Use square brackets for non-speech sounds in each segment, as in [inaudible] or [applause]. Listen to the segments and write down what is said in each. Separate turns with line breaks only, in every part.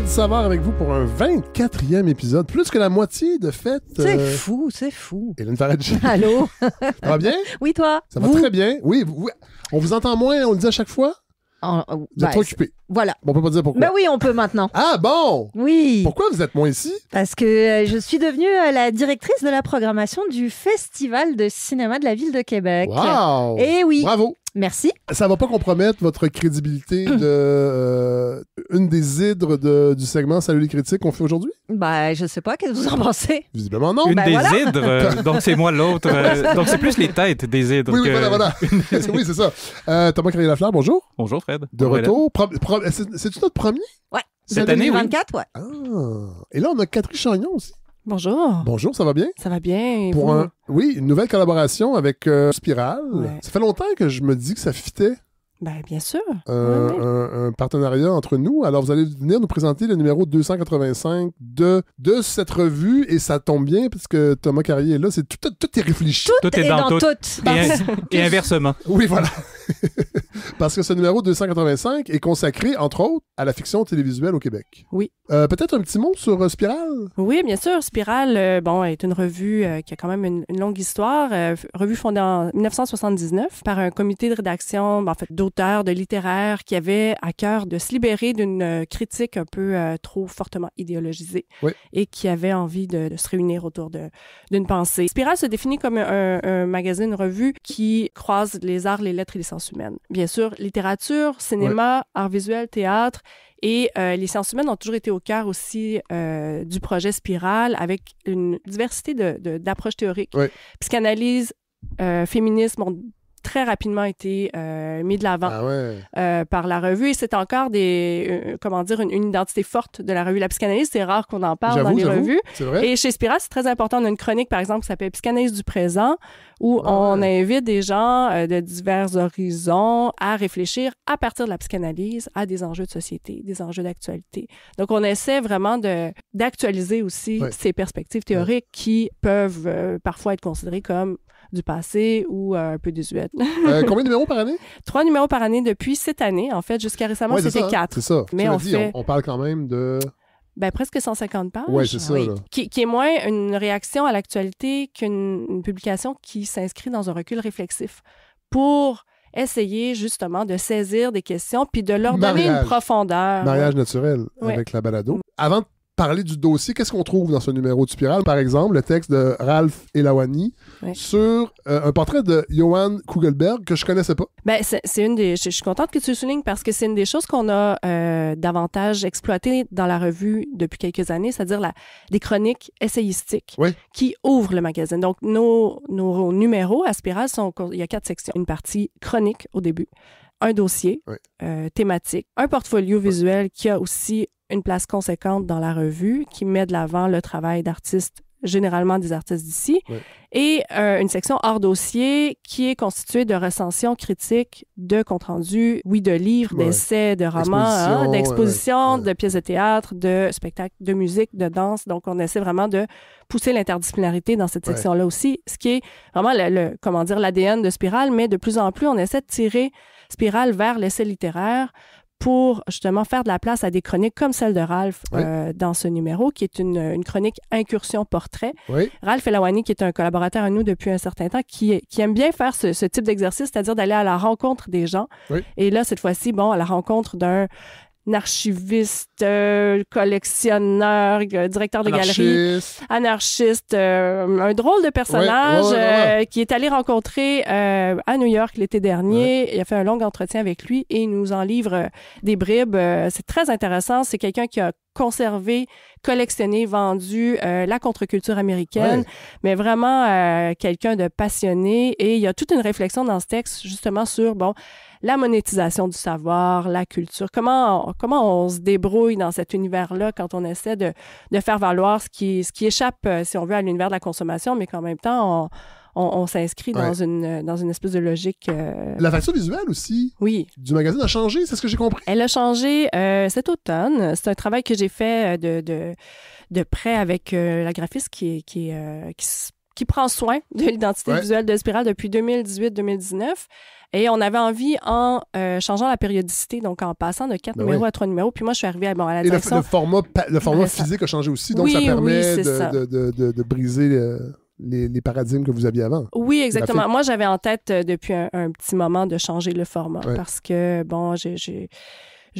de savoir avec vous pour un 24e épisode, plus que la moitié de fête. C'est euh, fou, c'est fou. Hélène Faradji. [laughs] Allô? [laughs] ça va bien? Oui, toi? Ça va très bien. Oui, on vous entend moins, on le dit à chaque fois? Euh, vous êtes ben, occupé. Voilà. On peut pas dire pourquoi. Ben oui, on peut maintenant. Ah bon? Oui. Pourquoi vous êtes moins ici? Parce que euh, je suis devenue la directrice
de la programmation du Festival de cinéma de la ville de Québec. Wow! Et eh oui. Bravo.
Merci. Ça va pas compromettre votre crédibilité de euh, une des hydres de, du segment Salut les critiques qu'on fait aujourd'hui?
Ben, je sais pas. Qu'est-ce que vous en pensez? Visiblement non. Une ben, des
idres, hydres. Euh, [laughs] donc, c'est moi l'autre. Euh, donc, c'est plus les têtes
des hydres. Oui, oui voilà, voilà. [laughs] [laughs] oui, c'est ça. Thomas Carrier-Lafleur, bonjour. Bonjour, Fred. De retour. C'est-tu notre premier? Ouais. Cette, année, 2024, oui. ouais. Ah. Et là, on a Catherine Chagnon aussi. Bonjour. Bonjour, ça va bien? Ça va bien. Pour Un, oui, une nouvelle collaboration avec Spirale. Euh, Spiral. Ça fait longtemps que je me dis que ça fitait. Ben, bien sûr. Un, partenariat entre nous. Alors, vous allez venir nous présenter le numéro 285 de, de cette revue. Et ça tombe bien, puisque Thomas Carrier est là. C'est tout, tout, est réfléchi. Tout, est, dans, tout. et, inversement. Oui, voilà. [laughs] Parce que ce numéro 285 est consacré, entre autres, à la fiction télévisuelle au Québec. Oui. Euh, peut-être un petit mot sur euh, Spiral? Spirale?
Oui, bien sûr. Spirale, euh, bon, est une revue qui a quand même une, longue histoire. revue fondée en 1979 par un comité de rédaction, en fait, d'auteurs, de littéraires qui avaient à cœur de se libérer d'une critique un peu trop fortement idéologisée et qui avait envie de, se réunir autour d'une pensée. Spirale se définit comme un, magazine, une revue qui croise les arts, les lettres et les sciences humaines. Bien sur littérature, cinéma, art visuel, théâtre. Et euh, les sciences humaines ont toujours été au cœur aussi euh, du projet Spirale avec une diversité d'approches de, théoriques. Puisqu'analyse, euh, féminisme très rapidement été euh, mis de l'avant ah euh, par la revue. Et c'est encore des, euh, comment dire, une, identité forte de la revue. La psychanalyse, c'est rare qu'on en parle dans les revues. Et chez Spira, c'est très important. On a une chronique, par exemple, qui s'appelle Psychanalyse du présent, où on invite des gens de divers horizons à réfléchir à partir de la psychanalyse à des enjeux de société, des enjeux d'actualité. Donc, on essaie vraiment de, d'actualiser aussi ces perspectives théoriques qui peuvent parfois être considérées comme du passé ou euh, un peu désuète. euh, [laughs] combien de numéros par année? Trois numéros par année depuis cette année, en fait. Jusqu'à récemment, c'était quatre. C'est ça. Mais on, dit,
on, parle quand même de...
Ben, presque 150 pages. Oui, c'est ça. Qui, est moins une réaction à l'actualité qu'une publication qui s'inscrit dans un recul réflexif pour essayer justement de saisir des questions puis de leur donner une profondeur. Mariage
naturel avec la balado. Avant parler du dossier. Qu'est-ce qu'on trouve dans ce numéro de Spirale? Par exemple, le texte de Ralph Elawani sur euh, un portrait de Johan Kugelberg que je connaissais pas.
Ben, c'est une des... Je suis contente que tu le soulignes parce que c'est une des choses qu'on a euh, davantage exploitées dans la revue depuis quelques années, c'est-à-dire la... des chroniques essayistiques qui ouvrent le magazine. Donc, nos, nos numéros à Spirale sont... Il y a quatre sections. Une partie chronique au début, un dossier euh, thématique, un portfolio visuel qui a aussi une place conséquente dans la revue qui met de l'avant le travail d'artistes généralement des artistes d'ici, et euh, une section hors dossier qui est constituée de recensions critiques, de comptes rendus, oui, de livres, d'essais, de romans, hein, d'expositions, de pièces de théâtre, de spectacles, de musique, de danse. Donc, on essaie vraiment de pousser l'interdisciplinarité dans cette section-là aussi, ce qui est vraiment le comment dire l'ADN de Spirale, mais de plus en plus, on essaie de tirer Spirale vers l'essai littéraire, pour justement faire de la place à des chroniques comme celle de Ralph euh, dans ce numéro, qui est une, une chronique incursion portrait. Ralph Elawani, qui est un collaborateur à nous depuis un certain temps, qui, qui aime bien faire ce, type d'exercice, c'est-à-dire d'aller à la rencontre des gens. Et là, cette fois-ci, bon, à la rencontre d'un archiviste, euh, collectionneur, euh, directeur de galerie, anarchiste, euh, un drôle de personnage qui est allé rencontrer à New York l'été dernier. Il a fait un long entretien avec lui et il nous en livre des bribes. c'est très intéressant. C'est quelqu'un qui a conservé, collectionné, vendu euh, la contre-culture américaine, mais vraiment euh, quelqu'un de passionné. Et il y a toute une réflexion dans ce texte justement sur, bon, la monétisation du savoir, la culture, comment on, comment on se débrouille dans cet univers-là quand on essaie de, de, faire valoir ce qui, ce qui échappe, euh, si on veut, à l'univers de la consommation, mais qu'en même temps, on, on, s'inscrit dans, une, euh, dans une espèce de logique. Euh, la facture
visuelle aussi oui. du magazine a
changé, c'est ce que j'ai compris. Elle a changé euh, cet automne. C'est un travail que j'ai fait de, de, près avec la graphiste qui, qui, prend soin de l'identité visuelle de Spiral depuis 2018-2019. Et on avait envie, en changeant la périodicité, donc en passant de quatre ben numéros à trois numéros, puis moi, je suis arrivée à, bon, la direction. Et le,
format, le format physique a changé aussi, donc ça permet de, briser les, paradigmes que vous aviez avant. Oui, exactement. Moi,
j'avais en tête euh, depuis un, petit moment de changer le format parce que, bon, j'ai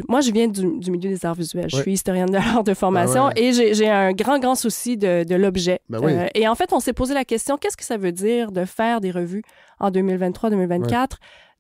moi, je viens du, milieu des arts visuels. Je suis historienne de l'art de formation ah et j'ai un grand, grand souci de, l'objet. Ben euh, et en fait, on s'est posé la question, qu'est-ce que ça veut dire de faire des revues en 2023-2024,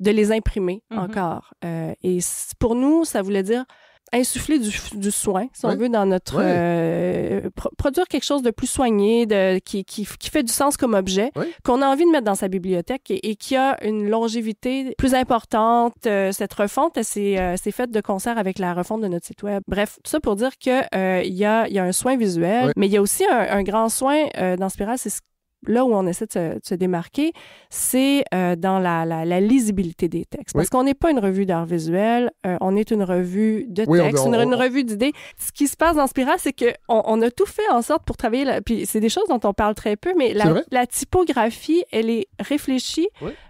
de les imprimer mm-hmm. encore? Euh, et pour nous, ça voulait dire insuffler du, du, soin, si on veut, dans notre... Euh, produire quelque chose de plus soigné, de, qui, qui, qui fait du sens comme objet, qu'on a envie de mettre dans sa bibliothèque et, qui a une longévité plus importante. Euh, cette refonte, c'est euh, faite de concert avec la refonte de notre site web. Bref, tout ça pour dire qu'il euh, il y a, y, a, un soin visuel, mais il y a aussi un, grand soin dans Spiral, c'est ce là où on essaie de se, démarquer, c'est euh, dans la, lisibilité des textes. Parce qu'on n'est pas une revue d'art visuel, euh, on est une revue de texte, une, revue d'idées. Ce qui se passe dans Spiral, c'est qu'on on a tout fait en sorte pour travailler, puis c'est des choses dont on parle très peu, mais la, typographie, elle est réfléchie,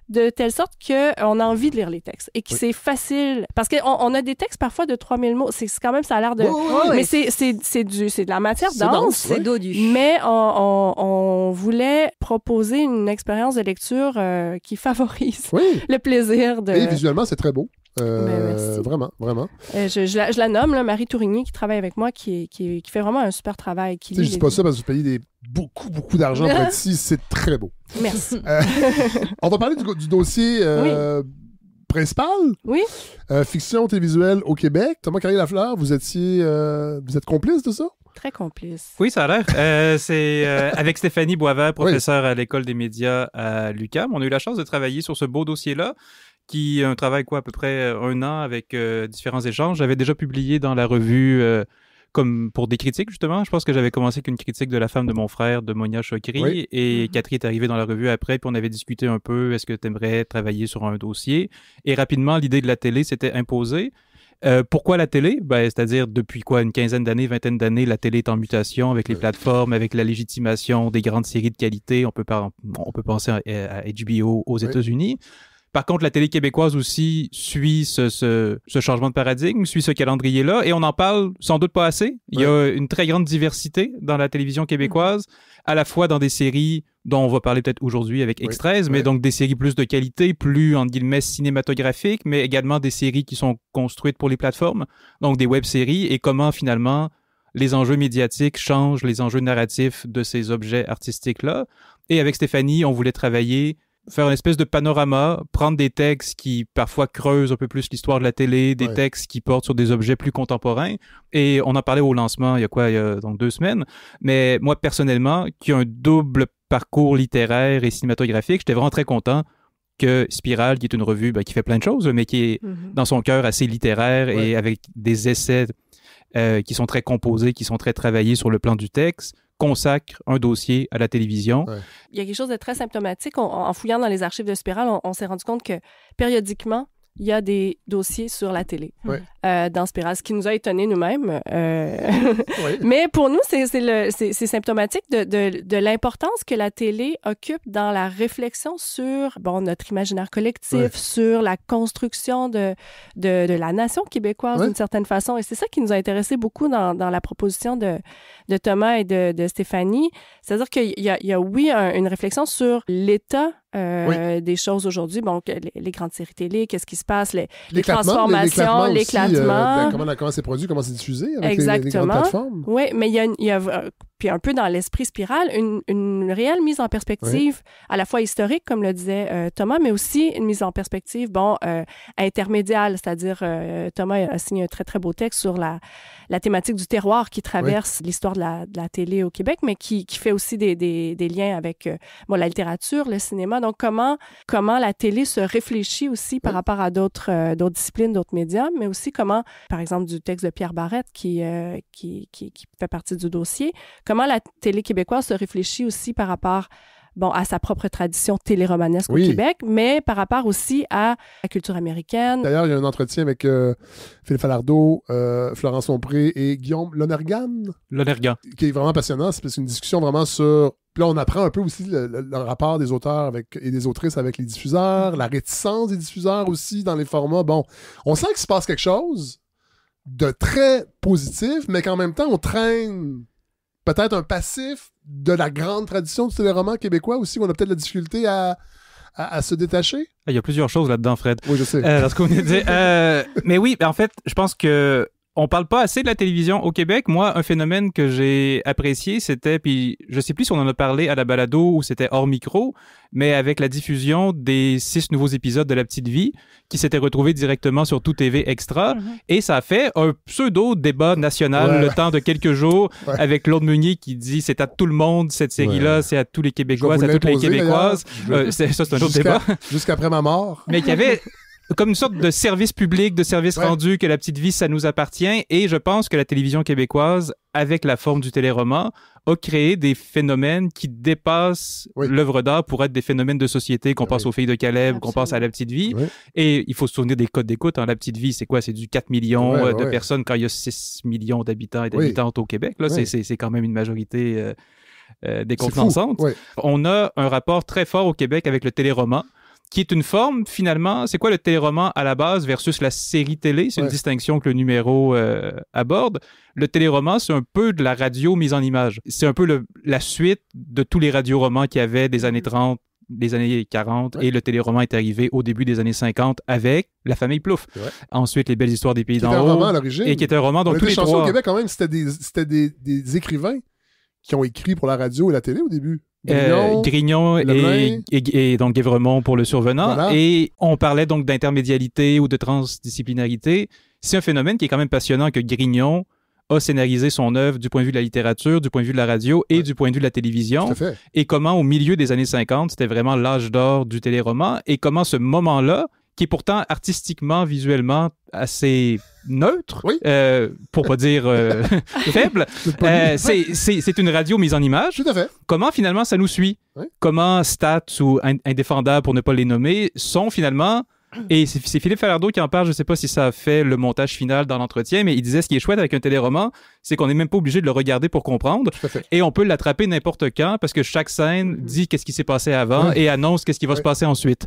de telle sorte qu'on euh, a envie de lire les textes et que c'est facile. Parce qu'on on a des textes parfois de 3000 mots. C'est quand même, ça a l'air de. mais c'est, de la matière dense. Mais on, voulait proposer une expérience de lecture euh, qui favorise [laughs] le plaisir de. Et
visuellement, c'est très beau. Euh, ben, merci. vraiment, vraiment.
Euh, je, je, la, la, nomme, Marie Tourigny, qui travaille avec moi, qui, qui, fait vraiment un super travail. Qui je dis pas
ça parce que vous payez des, beaucoup, beaucoup d'argent pour [laughs] ici. C'est très beau.
Merci. Euh,
[laughs] on va parler du, dossier principal. Oui. fiction télévisuelle au Québec. Thomas Carrier-Lafleur, vous étiez, vous êtes complice de ça? Très complice.
Oui, ça a l'air. c'est [laughs] avec Stéphanie Boisvert, professeure à l'École des médias à l'UCAM. On a eu la chance de travailler sur ce beau dossier-là qui euh, un travail quoi à peu près euh, un an avec euh, différents échanges. J'avais déjà publié dans la revue comme pour des critiques justement. Je pense que j'avais commencé avec une critique de la femme de mon frère, de Monia Chokri, et mhm. Catherine est arrivée dans la revue après, puis on avait discuté un peu. Est-ce que tu aimerais travailler sur un dossier Et rapidement, l'idée de la télé s'était imposée. Euh, pourquoi la télé ben, C'est-à-dire depuis quoi une quinzaine d'années, vingtaine d'années, la télé est en mutation avec les plateformes, avec la légitimation des grandes séries de qualité. On peut, on peut penser à, HBO aux États-Unis. Par contre, la télé québécoise aussi suit ce, changement de paradigme, suit ce calendrier-là, et on en parle sans doute pas assez. Il y a une très grande diversité dans la télévision québécoise, à la fois dans des séries dont on va parler peut-être aujourd'hui avec X13, mais donc des séries plus de qualité, plus en guillemets cinématographiques, mais également des séries qui sont construites pour les plateformes, donc des web-séries, et comment finalement les enjeux médiatiques changent les enjeux narratifs de ces objets artistiques-là. Et avec Stéphanie, on voulait travailler faire une espèce de panorama, prendre des textes qui parfois creusent un peu plus l'histoire de la télé, des textes qui portent sur des objets plus contemporains. Et on en parlait au lancement il y a quoi, il y deux semaines. Mais moi, personnellement, qui ai un double parcours littéraire et cinématographique, j'étais vraiment très content que Spirale qui est une revue ben, qui fait plein de choses, mais qui est mm-hmm. dans son cœur assez littéraire et avec des essais euh, qui sont très composés, qui sont très travaillés sur le plan du texte, consacre un dossier à la télévision.
Il y a quelque chose de très symptomatique. en fouillant dans les archives de Spiral, on s'est rendu compte que périodiquement, il y a des dossiers sur la télé euh, dans Spiral, ce qui nous a étonnés nous-mêmes. Euh, [laughs] mais pour nous, c'est symptomatique de, de, de l'importance que la télé occupe dans la réflexion sur bon, notre imaginaire collectif, sur la construction de, de, de la nation québécoise d'une certaine façon. Et c'est ça qui nous a intéressé beaucoup dans, dans la proposition de, de Thomas et de, de Stéphanie. C'est-à-dire qu'il y, y, a, oui, une réflexion sur l'état euh, des choses aujourd'hui. Bon, les, grandes séries télé, qu'est-ce qui se passe, les, transformations, l'éclatement. Euh, ben,
comment, comment c'est produit, comment c'est diffusé avec Exactement. Les, grandes plateformes.
Oui, mais il y a, y a euh, puis un peu dans l'esprit spiral, une, une, réelle mise en perspective, à la fois historique, comme le disait euh, Thomas, mais aussi une mise en perspective, bon, euh, intermédiale, c'est-à-dire euh, Thomas a signé un très, très beau texte sur la, la thématique du terroir qui traverse l'histoire de la, de la, télé au Québec, mais qui, qui fait aussi des, des, des liens avec euh, bon, la littérature, le cinéma. Donc, comment, comment la télé se réfléchit aussi par rapport à d'autres d'autres disciplines, d'autres médias, mais aussi comment, par exemple, du texte de Pierre Barrette qui, qui, qui, qui fait partie du dossier, comment la télé québécoise se réfléchit aussi par rapport bon, à sa propre tradition téléromanesque au Québec, mais par rapport aussi à la culture américaine. D'ailleurs,
il y a un entretien avec euh, Philippe euh, Florence Lompré et Guillaume Lonergan. Lonergan. Qui est vraiment passionnant. C'est une discussion vraiment sur. Puis là, on apprend un peu aussi le, rapport des auteurs avec, et des autrices avec les diffuseurs, la réticence des diffuseurs aussi dans les formats. Bon, on sent que se passe quelque chose de très positif, mais qu'en même temps, on traîne peut-être un passif de la grande tradition du romans québécois aussi, où on a peut-être la difficulté à, se détacher?
Ah, il y a plusieurs choses là-dedans, Fred. Oui, je sais. Euh, euh, mais oui, en fait, je pense que on parle pas assez de la télévision au Québec. Moi, un phénomène que j'ai apprécié, c'était, puis je sais plus si on en a parlé à la balado ou c'était hors micro, mais avec la diffusion des six nouveaux épisodes de La Petite Vie, qui s'étaient retrouvés directement sur Tout TV Extra, mm-hmm. et ça a fait un pseudo débat national le temps de quelques jours [laughs] avec Claude Meunier qui dit c'est à tout le monde cette série-là, c'est à tous les Québécois, à toutes les Québécoises. Euh, ça c'est un autre débat.
[laughs] Jusqu'après ma mort. Mais y avait
comme une sorte de service public, de service rendu, que la petite vie, ça nous appartient. Et je pense que la télévision québécoise, avec la forme du téléroman, a créé des phénomènes qui dépassent l'œuvre d'art pour être des phénomènes de société, qu'on pense aux filles de Caleb, qu'on pense à la petite vie. Et il faut se souvenir des codes d'écoute. Hein. La petite vie, c'est quoi? C'est du 4 millions euh, de personnes quand il y a 6 millions d'habitants et d'habitantes au Québec. Là, c'est quand même une majorité... des euh, euh, On a un rapport très fort au Québec avec le téléroman qui est une forme finalement. C'est quoi le téléroman à la base versus la série télé C'est une distinction que le numéro euh, aborde. Le téléroman, c'est un peu de la radio mise en image. C'est un peu la suite de tous les radioromans qu'il y avait des années 30 des années 40 et le téléroman est arrivé au début des années 50 avec La famille Plouf. Ensuite, Les belles histoires des pays d'en haut. un roman à l'origine. Et qui était un roman. Donc, tous les trois... au Québec,
quand même, c'était des, des écrivains qui ont écrit pour la radio et la télé au début. Grignon,
euh, et, donc Guévremont pour le survenant. Et on parlait donc d'intermédialité ou de transdisciplinarité. C'est un phénomène qui est quand même passionnant que Grignon a scénarisé son œuvre du point de vue de la littérature, du point de vue de la radio et du point de vue de la télévision. Et comment, au milieu des années 50, c'était vraiment l'âge d'or du téléroman et comment ce moment-là qui est pourtant artistiquement, visuellement assez neutre, oui. euh, pour pas dire euh, [laughs] faible. [laughs] Euh, c'est une radio mise en image. Comment finalement ça nous suit Comment Stats ou indéfendables, pour ne pas les nommer, sont finalement et c'est Philippe Falardeau qui en parle, je ne sais pas si ça a fait le montage final dans l'entretien, mais il disait ce qui est chouette avec un téléroman, c'est qu'on n'est même pas obligé de le regarder pour comprendre. Et on peut l'attraper n'importe quand parce que chaque scène mm-hmm. dit qu'est-ce qui s'est passé avant et annonce qu'est-ce qui va se passer ensuite.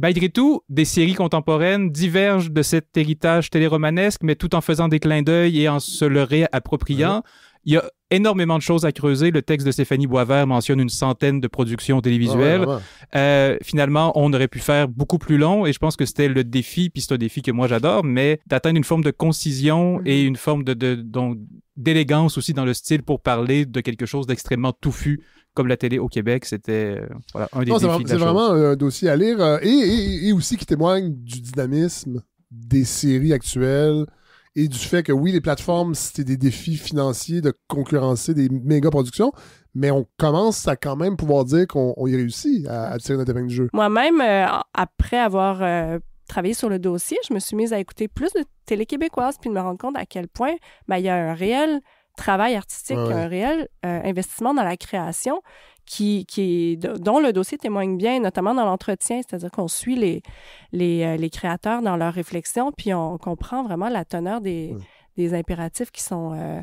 Malgré tout, des séries contemporaines divergent de cet héritage téléromanesque, mais tout en faisant des clins d'œil et en se le réappropriant. Mhm. Il y a énormément de choses à creuser. Le texte de Stéphanie Boisvert mentionne une centaine de productions télévisuelles. Ah ah euh, finalement, on aurait pu faire beaucoup plus long et je pense que c'était le défi, puis c'est un défi que moi j'adore, mais d'atteindre une forme de concision mhm. et une forme de, donc, d'élégance aussi dans le style pour parler de quelque chose d'extrêmement touffu comme la télé au Québec. C'était euh, voilà, un des C'est, vraiment
un dossier à lire euh, et aussi qui témoigne du dynamisme des séries actuelles et du fait que oui, les plateformes, c'était des défis financiers de concurrencer des méga productions, mais on commence à quand même pouvoir dire qu'on y réussit à, tirer notre épingle du jeu.
Moi-même, euh, après avoir euh, travaillé sur le dossier, je me suis mise à écouter plus de télé québécoise puis de me rendre compte à quel point ben, il y a un réel travail artistique, un réel euh, investissement dans la création qui, dont le dossier témoigne bien, notamment dans l'entretien, c'est-à-dire qu'on suit les, les, euh, créateurs dans leurs réflexions puis on comprend vraiment la teneur des, des impératifs qui sont, euh,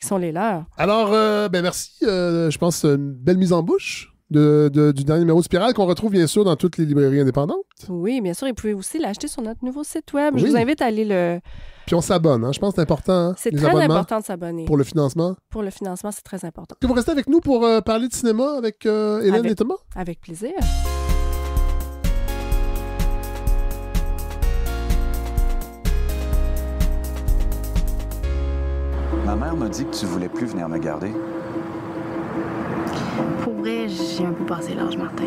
qui sont les leurs.
Alors, euh, ben merci. je pense une belle mise en bouche. De, du dernier numéro de Spirale qu'on retrouve bien sûr dans toutes les librairies indépendantes.
Oui, bien sûr. Et vous pouvez aussi l'acheter sur notre nouveau site web. Je vous invite à aller
le, puis on s'abonne, hein. je pense que c'est important. Hein, c'est très important de s'abonner. Pour le financement? Pour le financement, c'est très important. Que vous restez avec nous pour euh, parler de cinéma avec euh, Hélène avec, et Thomas? Avec plaisir.
Ma mère m'a dit que tu voulais plus venir me garder
j'ai un peu passé
l'âge, Martin.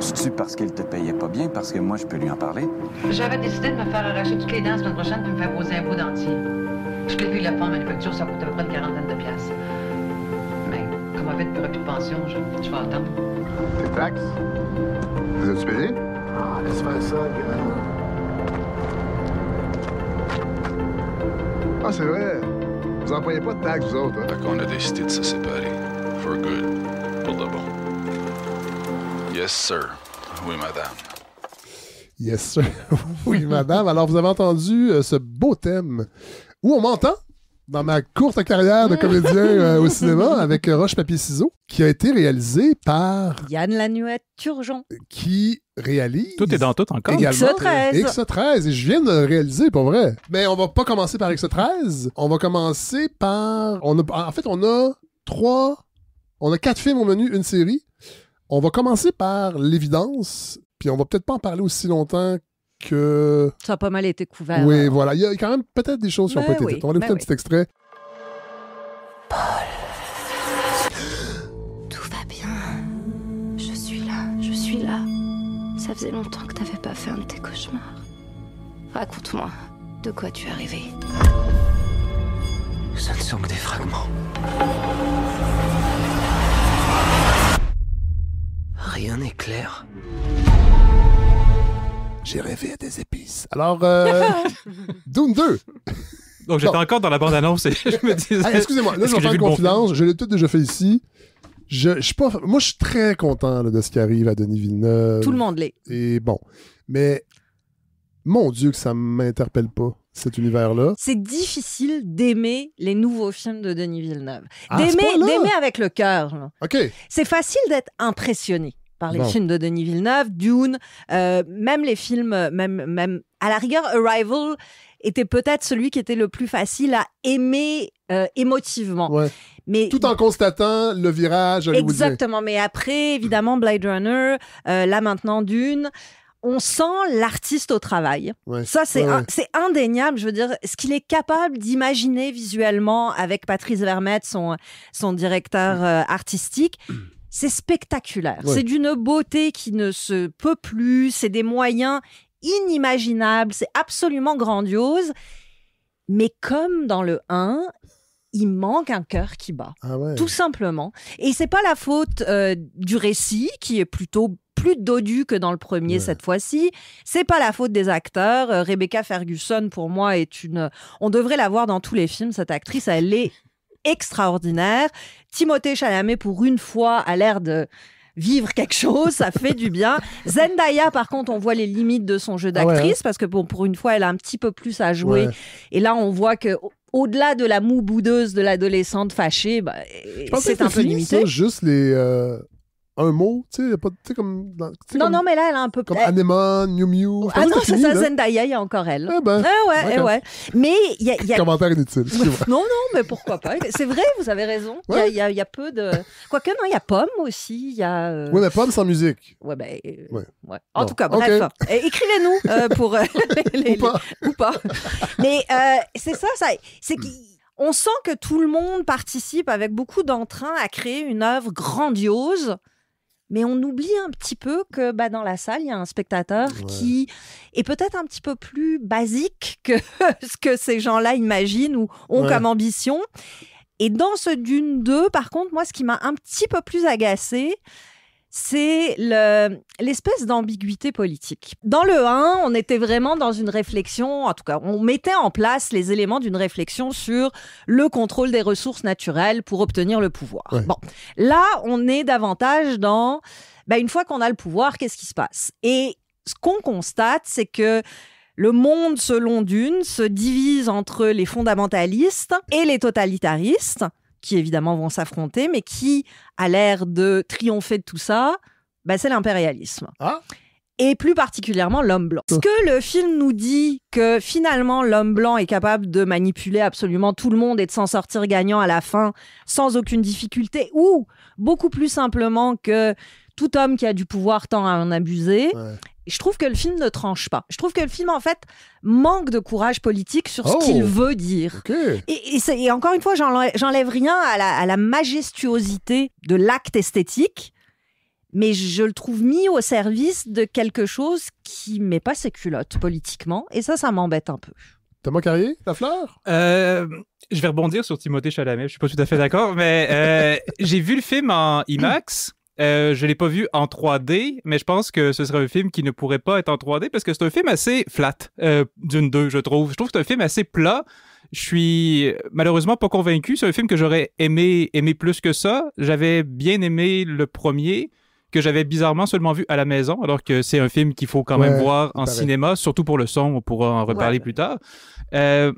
C'est-tu parce qu'elle te payait pas bien, parce que moi, je peux lui en parler?
J'avais décidé de me faire arracher toutes les dents la semaine prochaine pour me faire poser un beau dentier. Toutes les billes de la en manufacture, ça coûte à peu près une
quarantaine de piastres. Mais comme ma vite plus de pension, je, je vais attendre. Tes taxes? Vous êtes payé? Ah, laisse faire ça, Ah, c'est vrai. Vous en pas de taxes, vous autres. Hein? a décidé de se séparer. For good. Yes, sir. Oui, madame. Yes, sir. [laughs] oui, madame. Alors, vous avez entendu euh, ce beau thème où on m'entend dans ma courte carrière de comédien [laughs] euh, au cinéma avec euh, Roche Papier Ciseaux, qui a été réalisé par Yann Lanuette Turgeon. Qui réalise. Tout est dans tout encore. X13. X13. Et je viens de réaliser, pour vrai. Mais on va pas commencer par X13. On va commencer par. On En fait, on a trois. On a quatre films au menu, une série. On va commencer par l'évidence, puis on va peut-être pas en parler aussi longtemps que. Ça a
pas mal été couvert. Oui,
voilà. Il y a quand même peut-être des choses qui ont pas ben été dites. On va aller être ben un petit extrait. Paul.
Tout va bien. Je suis là, je suis là. Ça faisait longtemps que t'avais pas fait un de tes cauchemars. Raconte-moi, de quoi tu es arrivé.
Ce ne sont que des fragments.
Rien n'est clair. J'ai rêvé à des épices. Alors, euh, 2. [laughs] Donc, j'étais encore dans la bande-annonce et je me ah, Excusez-moi, là, je vais faire je l'ai tout déjà fait ici. Je, moi, je suis très content de ce qui arrive à Denis Villeneuve. Tout le monde l'est. Et bon. Mais, mon Dieu, que ça m'interpelle pas cet univers-là. C'est
difficile d'aimer les nouveaux films de Denis Villeneuve. Ah, d'aimer avec le cœur. OK. C'est facile d'être impressionné par les films de Denis Villeneuve, Dune, euh, même les films, euh, même, même à la rigueur, Arrival était peut-être celui qui était le plus facile à aimer euh, émotivement. Mais, Tout en constatant le virage Exactement. Mais après, évidemment, Blade Runner, là maintenant Dune, on sent l'artiste au travail. Ça, c'est indéniable. Je veux dire, ce qu'il est capable d'imaginer visuellement avec Patrice Vermette, son, directeur mm. euh, artistique. C'est spectaculaire. C'est d'une beauté qui ne se peut plus. C'est des moyens inimaginables. c'est absolument grandiose. Mais comme dans le 1, il manque un cœur qui bat, ah tout simplement. Et c'est pas la faute euh, du récit qui est plutôt plus dodu que dans le premier cette fois-ci. C'est pas la faute des acteurs. Euh, Rebecca Ferguson, pour moi, est une. On devrait la voir dans tous les films, cette actrice. Elle est extraordinaire. Timothée Chalamet, pour une fois, a l'air de vivre quelque chose, ça fait du bien. [laughs] Zendaya, par contre, on voit les limites de son jeu ah d'actrice hein. parce que pour une fois, elle a un petit peu plus à jouer. Et là, on voit que au-delà de la moue boudeuse de l'adolescente fâchée, bah, c'est un peu limité.
juste les euh, un mot, tu sais, pas, sais comme. de. non,
non, mais là, elle a un peu. Comme Anemon, Anima, New Mew. Ah non, c'est ça, Zendaya, il y a encore elle. Eh ben. Ah ouais, eh ouais. Mais il y a. Y a... [laughs] Commentaire inutile. [laughs] non, non, mais pourquoi pas. [laughs] C'est vrai, vous avez raison. Il y, y, a peu de. Quoique, non, il y a Pomme aussi. il Y a, euh, mais Pomme
sans musique. Ouais, ben. Euh, ouais. En tout cas, bref.
Écrivez-nous euh, pour. ou, pas. ou pas. mais c'est ça, ça. C'est qu'on on sent que tout le monde participe avec beaucoup d'entrain à créer une œuvre grandiose mais on oublie un petit peu que bah, dans la salle, il y a un spectateur qui est peut-être un petit peu plus basique [laughs] que ce que ces gens-là imaginent ou ont comme ambition. Et dans ce Dune 2, par contre, moi, ce qui m'a un petit peu plus agacé, c'est l'espèce d'ambiguïté politique. Dans le 1, on était vraiment dans une réflexion, en tout cas, on mettait en place les éléments d'une réflexion sur le contrôle des ressources naturelles pour obtenir le pouvoir. Bon, là, on est davantage dans, bah, une fois qu'on a le pouvoir, qu'est-ce qui se passe Et ce qu'on constate, c'est que le monde, selon Dune, se divise entre les fondamentalistes et les totalitaristes qui évidemment vont s'affronter, mais qui a l'air de triompher de tout ça, bah, c'est l'impérialisme. Ah. et plus particulièrement l'homme blanc. Est-ce oh. que le film nous dit que finalement l'homme blanc est capable de manipuler absolument tout le monde et de s'en sortir gagnant à la fin sans aucune difficulté, ou beaucoup plus simplement que tout homme qui a du pouvoir tend à en abuser. Je trouve que le film ne tranche pas. Je trouve que le film, en fait, manque de courage politique sur ce qu'il oh. veut dire. Et, encore une fois, j'enlève rien à la, majestuosité de l'acte esthétique, mais je le trouve mis au service de quelque chose qui met pas ses culottes politiquement. Et ça, ça m'embête un peu. Thomas Carrier,
la fleur euh, Je vais rebondir sur Timothée Chalamet. Je suis pas tout à fait d'accord, mais euh, [laughs] j'ai vu le film en IMAX. Euh, je ne l'ai pas vu en 3D, mais je pense que ce serait un film qui ne pourrait pas être en 3D parce que c'est un film assez flat, euh, d'une deux, je trouve. Je trouve que c'est un film assez plat. Je suis malheureusement pas convaincu. C'est un film que j'aurais aimé, aimé plus que ça. J'avais bien aimé le premier que j'avais bizarrement seulement vu à la maison, alors que c'est un film qu'il faut quand même voir en cinéma, surtout pour le son, on pourra en reparler plus tard. Euh,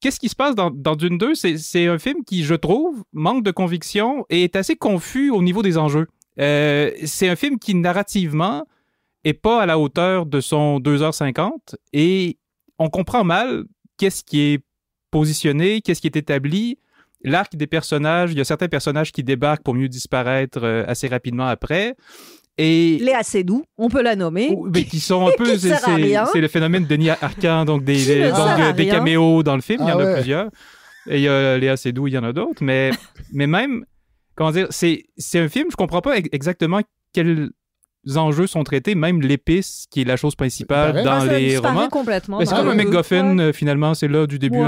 qu'est-ce qui se passe dans, dans Dune 2? C'est un film qui, je trouve, manque de conviction et est assez confus au niveau des enjeux. Euh, c'est un film qui, narrativement, est pas à la hauteur de son 2h50 et on comprend mal qu'est-ce qui est positionné, qu'est-ce qui est établi, l'arc des personnages. Il y a certains personnages qui débarquent pour mieux disparaître euh, assez rapidement après. Et...
Les on peut la nommer.
mais qui sont un [laughs] peu. c'est le phénomène de Denis Arcand, donc des, caméos dans le film, il y en a ah plusieurs. Et il euh, y il y en a d'autres. Mais, mais même, comment dire, c'est un film, je comprends pas exactement quel enjeux sont traités, même l'épice, qui est la chose principale ben, dans les romans. complètement. Ben, c'est comme un MacGuffin, euh, finalement, c'est là du début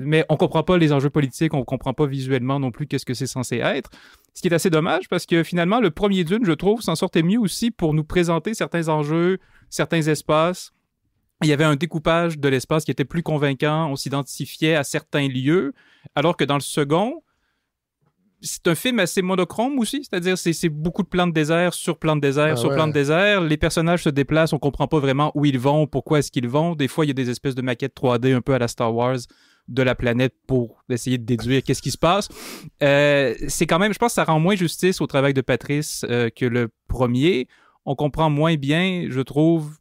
Mais on comprend pas les enjeux politiques, on comprend pas visuellement non plus qu'est-ce que c'est censé être. Ce qui est assez dommage, parce que finalement, le premier Dune, je trouve, s'en sortait mieux aussi pour nous présenter certains enjeux, certains espaces. Il y avait un découpage de l'espace qui était plus convaincant, on s'identifiait à certains lieux, alors que dans le second, c'est un film assez monochrome aussi, c'est-à-dire c'est, c'est beaucoup de plans de désert sur plans de désert ah sur plans de désert. Les personnages se déplacent, on comprend pas vraiment où ils vont, pourquoi est-ce qu'ils vont. Des fois, il y a des espèces de maquettes 3D un peu à la Star Wars de la planète pour essayer de déduire qu'est-ce qui se passe. Euh, c'est quand même, je pense, ça rend moins justice au travail de Patrice euh, que le premier. On comprend moins bien, je trouve,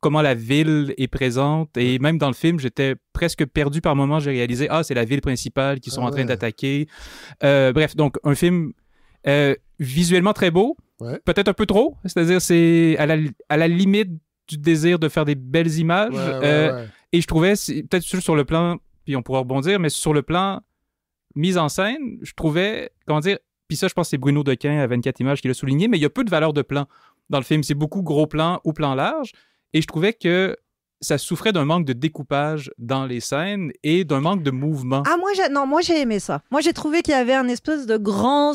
comment la ville est présente. Et même dans le film, j'étais presque perdu par moment. J'ai réalisé, ah, c'est la ville principale qu'ils sont ah en train d'attaquer. Euh, bref, donc un film euh, visuellement très beau, peut-être un peu trop. C'est-à-dire, c'est à la, limite du désir de faire des belles images. Euh, et je trouvais, peut-être sur le plan, puis on pourra rebondir, mais sur le plan mise en scène, je trouvais, comment dire, puis ça, je pense que c'est Bruno Dequin à 24 images qui l'a souligné, mais il y a peu de valeur de plan dans le film. C'est beaucoup gros plan ou plan large. Et je trouvais que ça souffrait d'un manque de découpage dans les scènes et d'un manque de mouvement.
Ah moi j'ai non moi j'ai aimé ça. Moi j'ai trouvé qu'il y avait un espèce de grand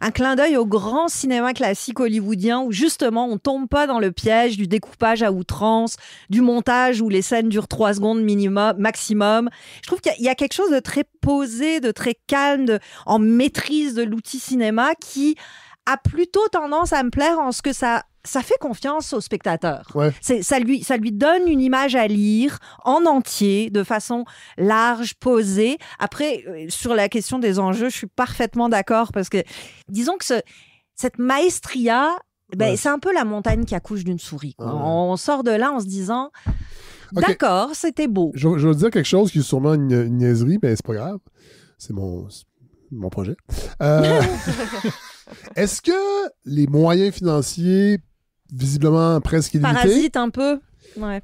un clin d'œil au grand cinéma classique hollywoodien où justement on tombe pas dans le piège du découpage à outrance, du montage où les scènes durent trois secondes minimum maximum. Je trouve qu'il y, a quelque chose de très posé, de très calme, en maîtrise de l'outil cinéma qui a plutôt tendance à me plaire en ce que ça ça fait confiance au spectateur. ça, lui, ça lui donne une image à lire en entier, de façon large, posée. Après, euh, sur la question des enjeux, je suis parfaitement d'accord parce que, disons que ce, cette maestria, ben, c'est un peu la montagne qui accouche d'une souris. On sort de là en se disant,
d'accord, c'était beau. Je, veux dire quelque chose qui est sûrement une, niaiserie, mais c'est pas grave. C'est mon, mon projet. Euh... [laughs] Est-ce que les moyens financiers, visiblement presque illimités,
un peu, ouais.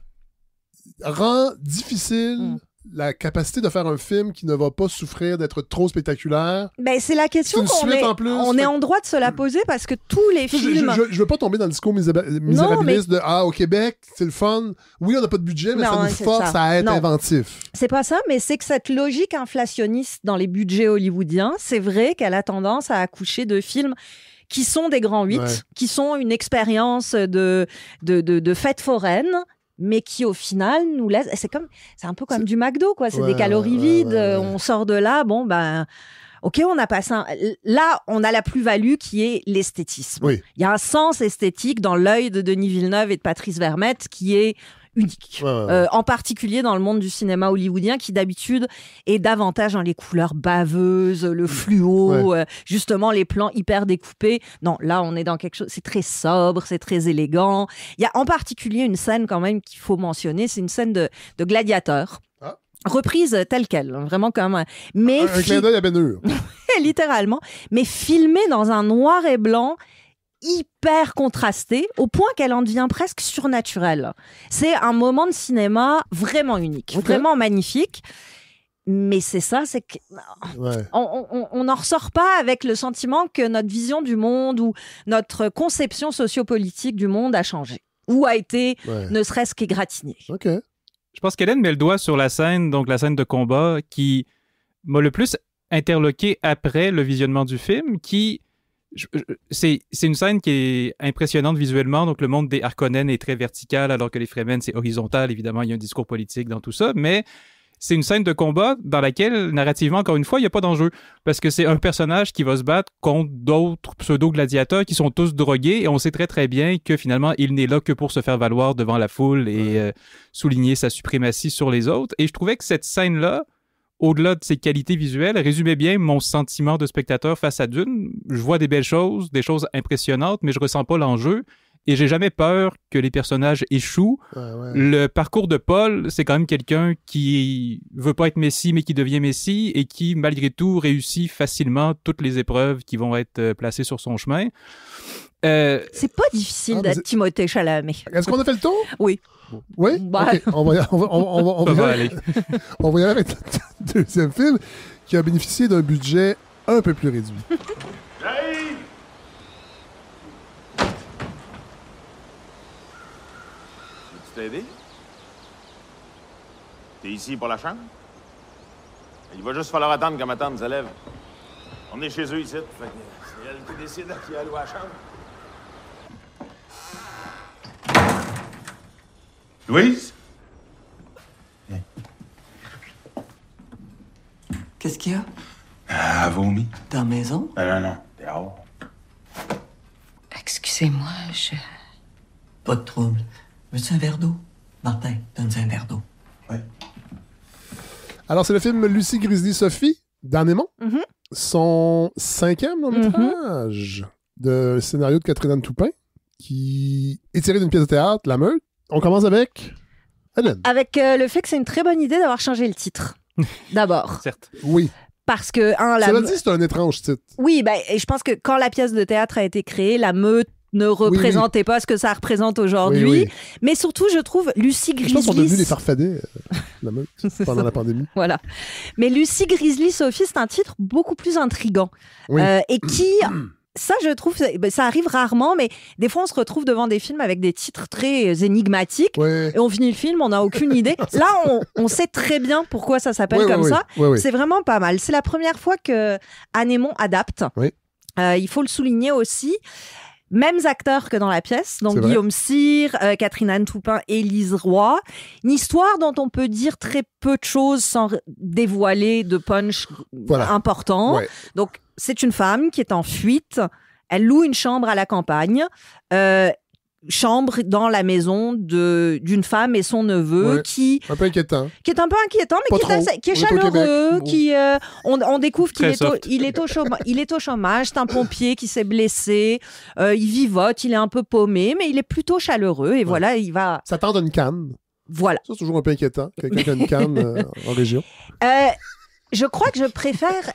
rend difficile hmm la capacité de faire un film qui ne va pas souffrir d'être trop spectaculaire.
Ben, c'est la question qu'on est, en plus, on est en droit de se la poser parce que tous les films. Je, je,
veux pas tomber dans le discours misérabiliste de Ah, au Québec, c'est le fun. Oui, on n'a pas de budget, mais ça nous force à être inventif.
C'est pas ça, mais c'est que cette logique inflationniste dans les budgets hollywoodiens, c'est vrai qu'elle a tendance à accoucher de films qui sont des grands huit, qui sont une expérience de, de, de, de fête foraine mais qui au final nous laisse. C'est comme, c'est un peu comme du McDo, quoi. C'est des calories vides. on sort de là, bon ben. Ok, on a pas ça Là, on a la plus-value qui est l'esthétisme. Il y a un sens esthétique dans l'œil de Denis Villeneuve et de Patrice Vermette qui est unique. Euh, en particulier dans le monde du cinéma hollywoodien qui d'habitude est davantage dans hein, les couleurs baveuses, le mm. fluo, euh, justement les plans hyper découpés. Non, là on est dans quelque chose, c'est très sobre, c'est très élégant. Il y a en particulier une scène quand même qu'il faut mentionner, c'est une scène de, de gladiateur ah. reprise telle quelle, hein, vraiment comme euh, mais ah, un, clin d'œil ben [laughs] littéralement, mais filmée dans un noir et blanc hyper contrastée au point qu'elle en devient presque surnaturelle. C'est un moment de cinéma vraiment unique, vraiment magnifique. Mais c'est ça, c'est que...
on
n'en ressort pas avec le sentiment que notre vision du monde ou notre conception sociopolitique du monde a changé ou a été ne serait-ce qu'égratignée. Ok. Je
pense qu'Hélène met le doigt sur la scène, donc la scène de combat, qui m'a le plus interloqué après le visionnement du film, qui c'est une scène qui est impressionnante visuellement. Donc, le monde des Harkonnen est très vertical, alors que les Fremen, c'est horizontal. Évidemment, il y a un discours politique dans tout ça, mais c'est une scène de combat dans laquelle, narrativement, encore une fois, il n'y a pas d'enjeu. Parce que c'est un personnage qui va se battre contre d'autres pseudo-gladiateurs qui sont tous drogués et on sait très très bien que finalement, il n'est là que pour se faire valoir devant la foule et euh, souligner sa suprématie sur les autres. Et je trouvais que cette scène-là, au-delà de ses qualités visuelles, résumez bien mon sentiment de spectateur face à Dune. Je vois des belles choses, des choses impressionnantes, mais je ressens pas l'enjeu et j'ai jamais peur que les personnages échouent. Le parcours de Paul, c'est quand même quelqu'un qui veut pas être messie, mais qui devient messie et qui, malgré tout, réussit facilement toutes les épreuves qui vont être euh, placées sur son chemin. Euh... C'est pas
difficile ah, d'être Timothée Chalamet. Est-ce qu'on a fait le tour? Oui. Oui? Bah. On, va, y aller.
on va y aller avec le deuxième film qui a bénéficié d'un budget un peu plus réduit. t'aider? T'es ici pour la chambre? Il va juste falloir attendre que ma tante se lève. On est chez eux ici, c'est elle qui décide à qui alloue à la chambre. Louise?
Qu'est-ce qu'il y a? a vomi. Dans la maison? Non, euh, non, non. Dehors. Excusez-moi, je... Pas de trouble veux un verre d'eau? Martin, donne-nous un verre d'eau.
Alors, c'est le film Lucie Grizzly-Sophie dernièrement, mm-hmm. Son cinquième long mm-hmm. métrage de scénario de Catherine Anne Toupin, qui est tiré d'une pièce de théâtre, La Meute. On commence avec Hélène. Avec euh, le
fait que c'est une très bonne idée d'avoir changé le titre. [laughs] D'abord.
Certes. Oui.
Parce que, un, la. dit, c'est
un étrange titre.
Oui, ben, je pense que quand la pièce de théâtre a été créée, la meute ne représentait pas ce que ça représente aujourd'hui. Mais surtout, je trouve Lucie Grizzly. Je pense devenu les
farfadets, euh, la [laughs] pendant la pandémie.
Voilà. Mais Lucie Grizzly, Sophie, c'est un titre beaucoup plus intrigant. Euh, et qui. [clears throat] ça, je trouve, ben, ça, arrive rarement, mais des fois, on se retrouve devant des films avec des titres très euh, énigmatiques. Et on finit le film, on n'a aucune idée. [laughs] Là, on, sait très bien pourquoi ça s'appelle comme ça. C'est vraiment pas mal. C'est la première fois que Anémon adapte. il faut le souligner aussi mêmes acteurs que dans la pièce, donc Guillaume Cyr, euh, Catherine Anne Toupin, Élise Roy. Une histoire dont on peut dire très peu de choses sans dévoiler de punch important. Donc c'est une femme qui est en fuite. Elle loue une chambre à la campagne. Euh, chambre dans la maison de d'une femme et son neveu qui qui est un peu inquiétant mais qui est, chaleureux qui euh, on, découvre qu'il est, au, il est au chômage il est au chômage c'est un pompier qui s'est blessé euh, il vivote il est un peu paumé mais il est plutôt chaleureux et voilà il va ça tend une canne voilà c'est toujours un peu inquiétant quelqu'un qui a une canne euh, en région je crois que je préfère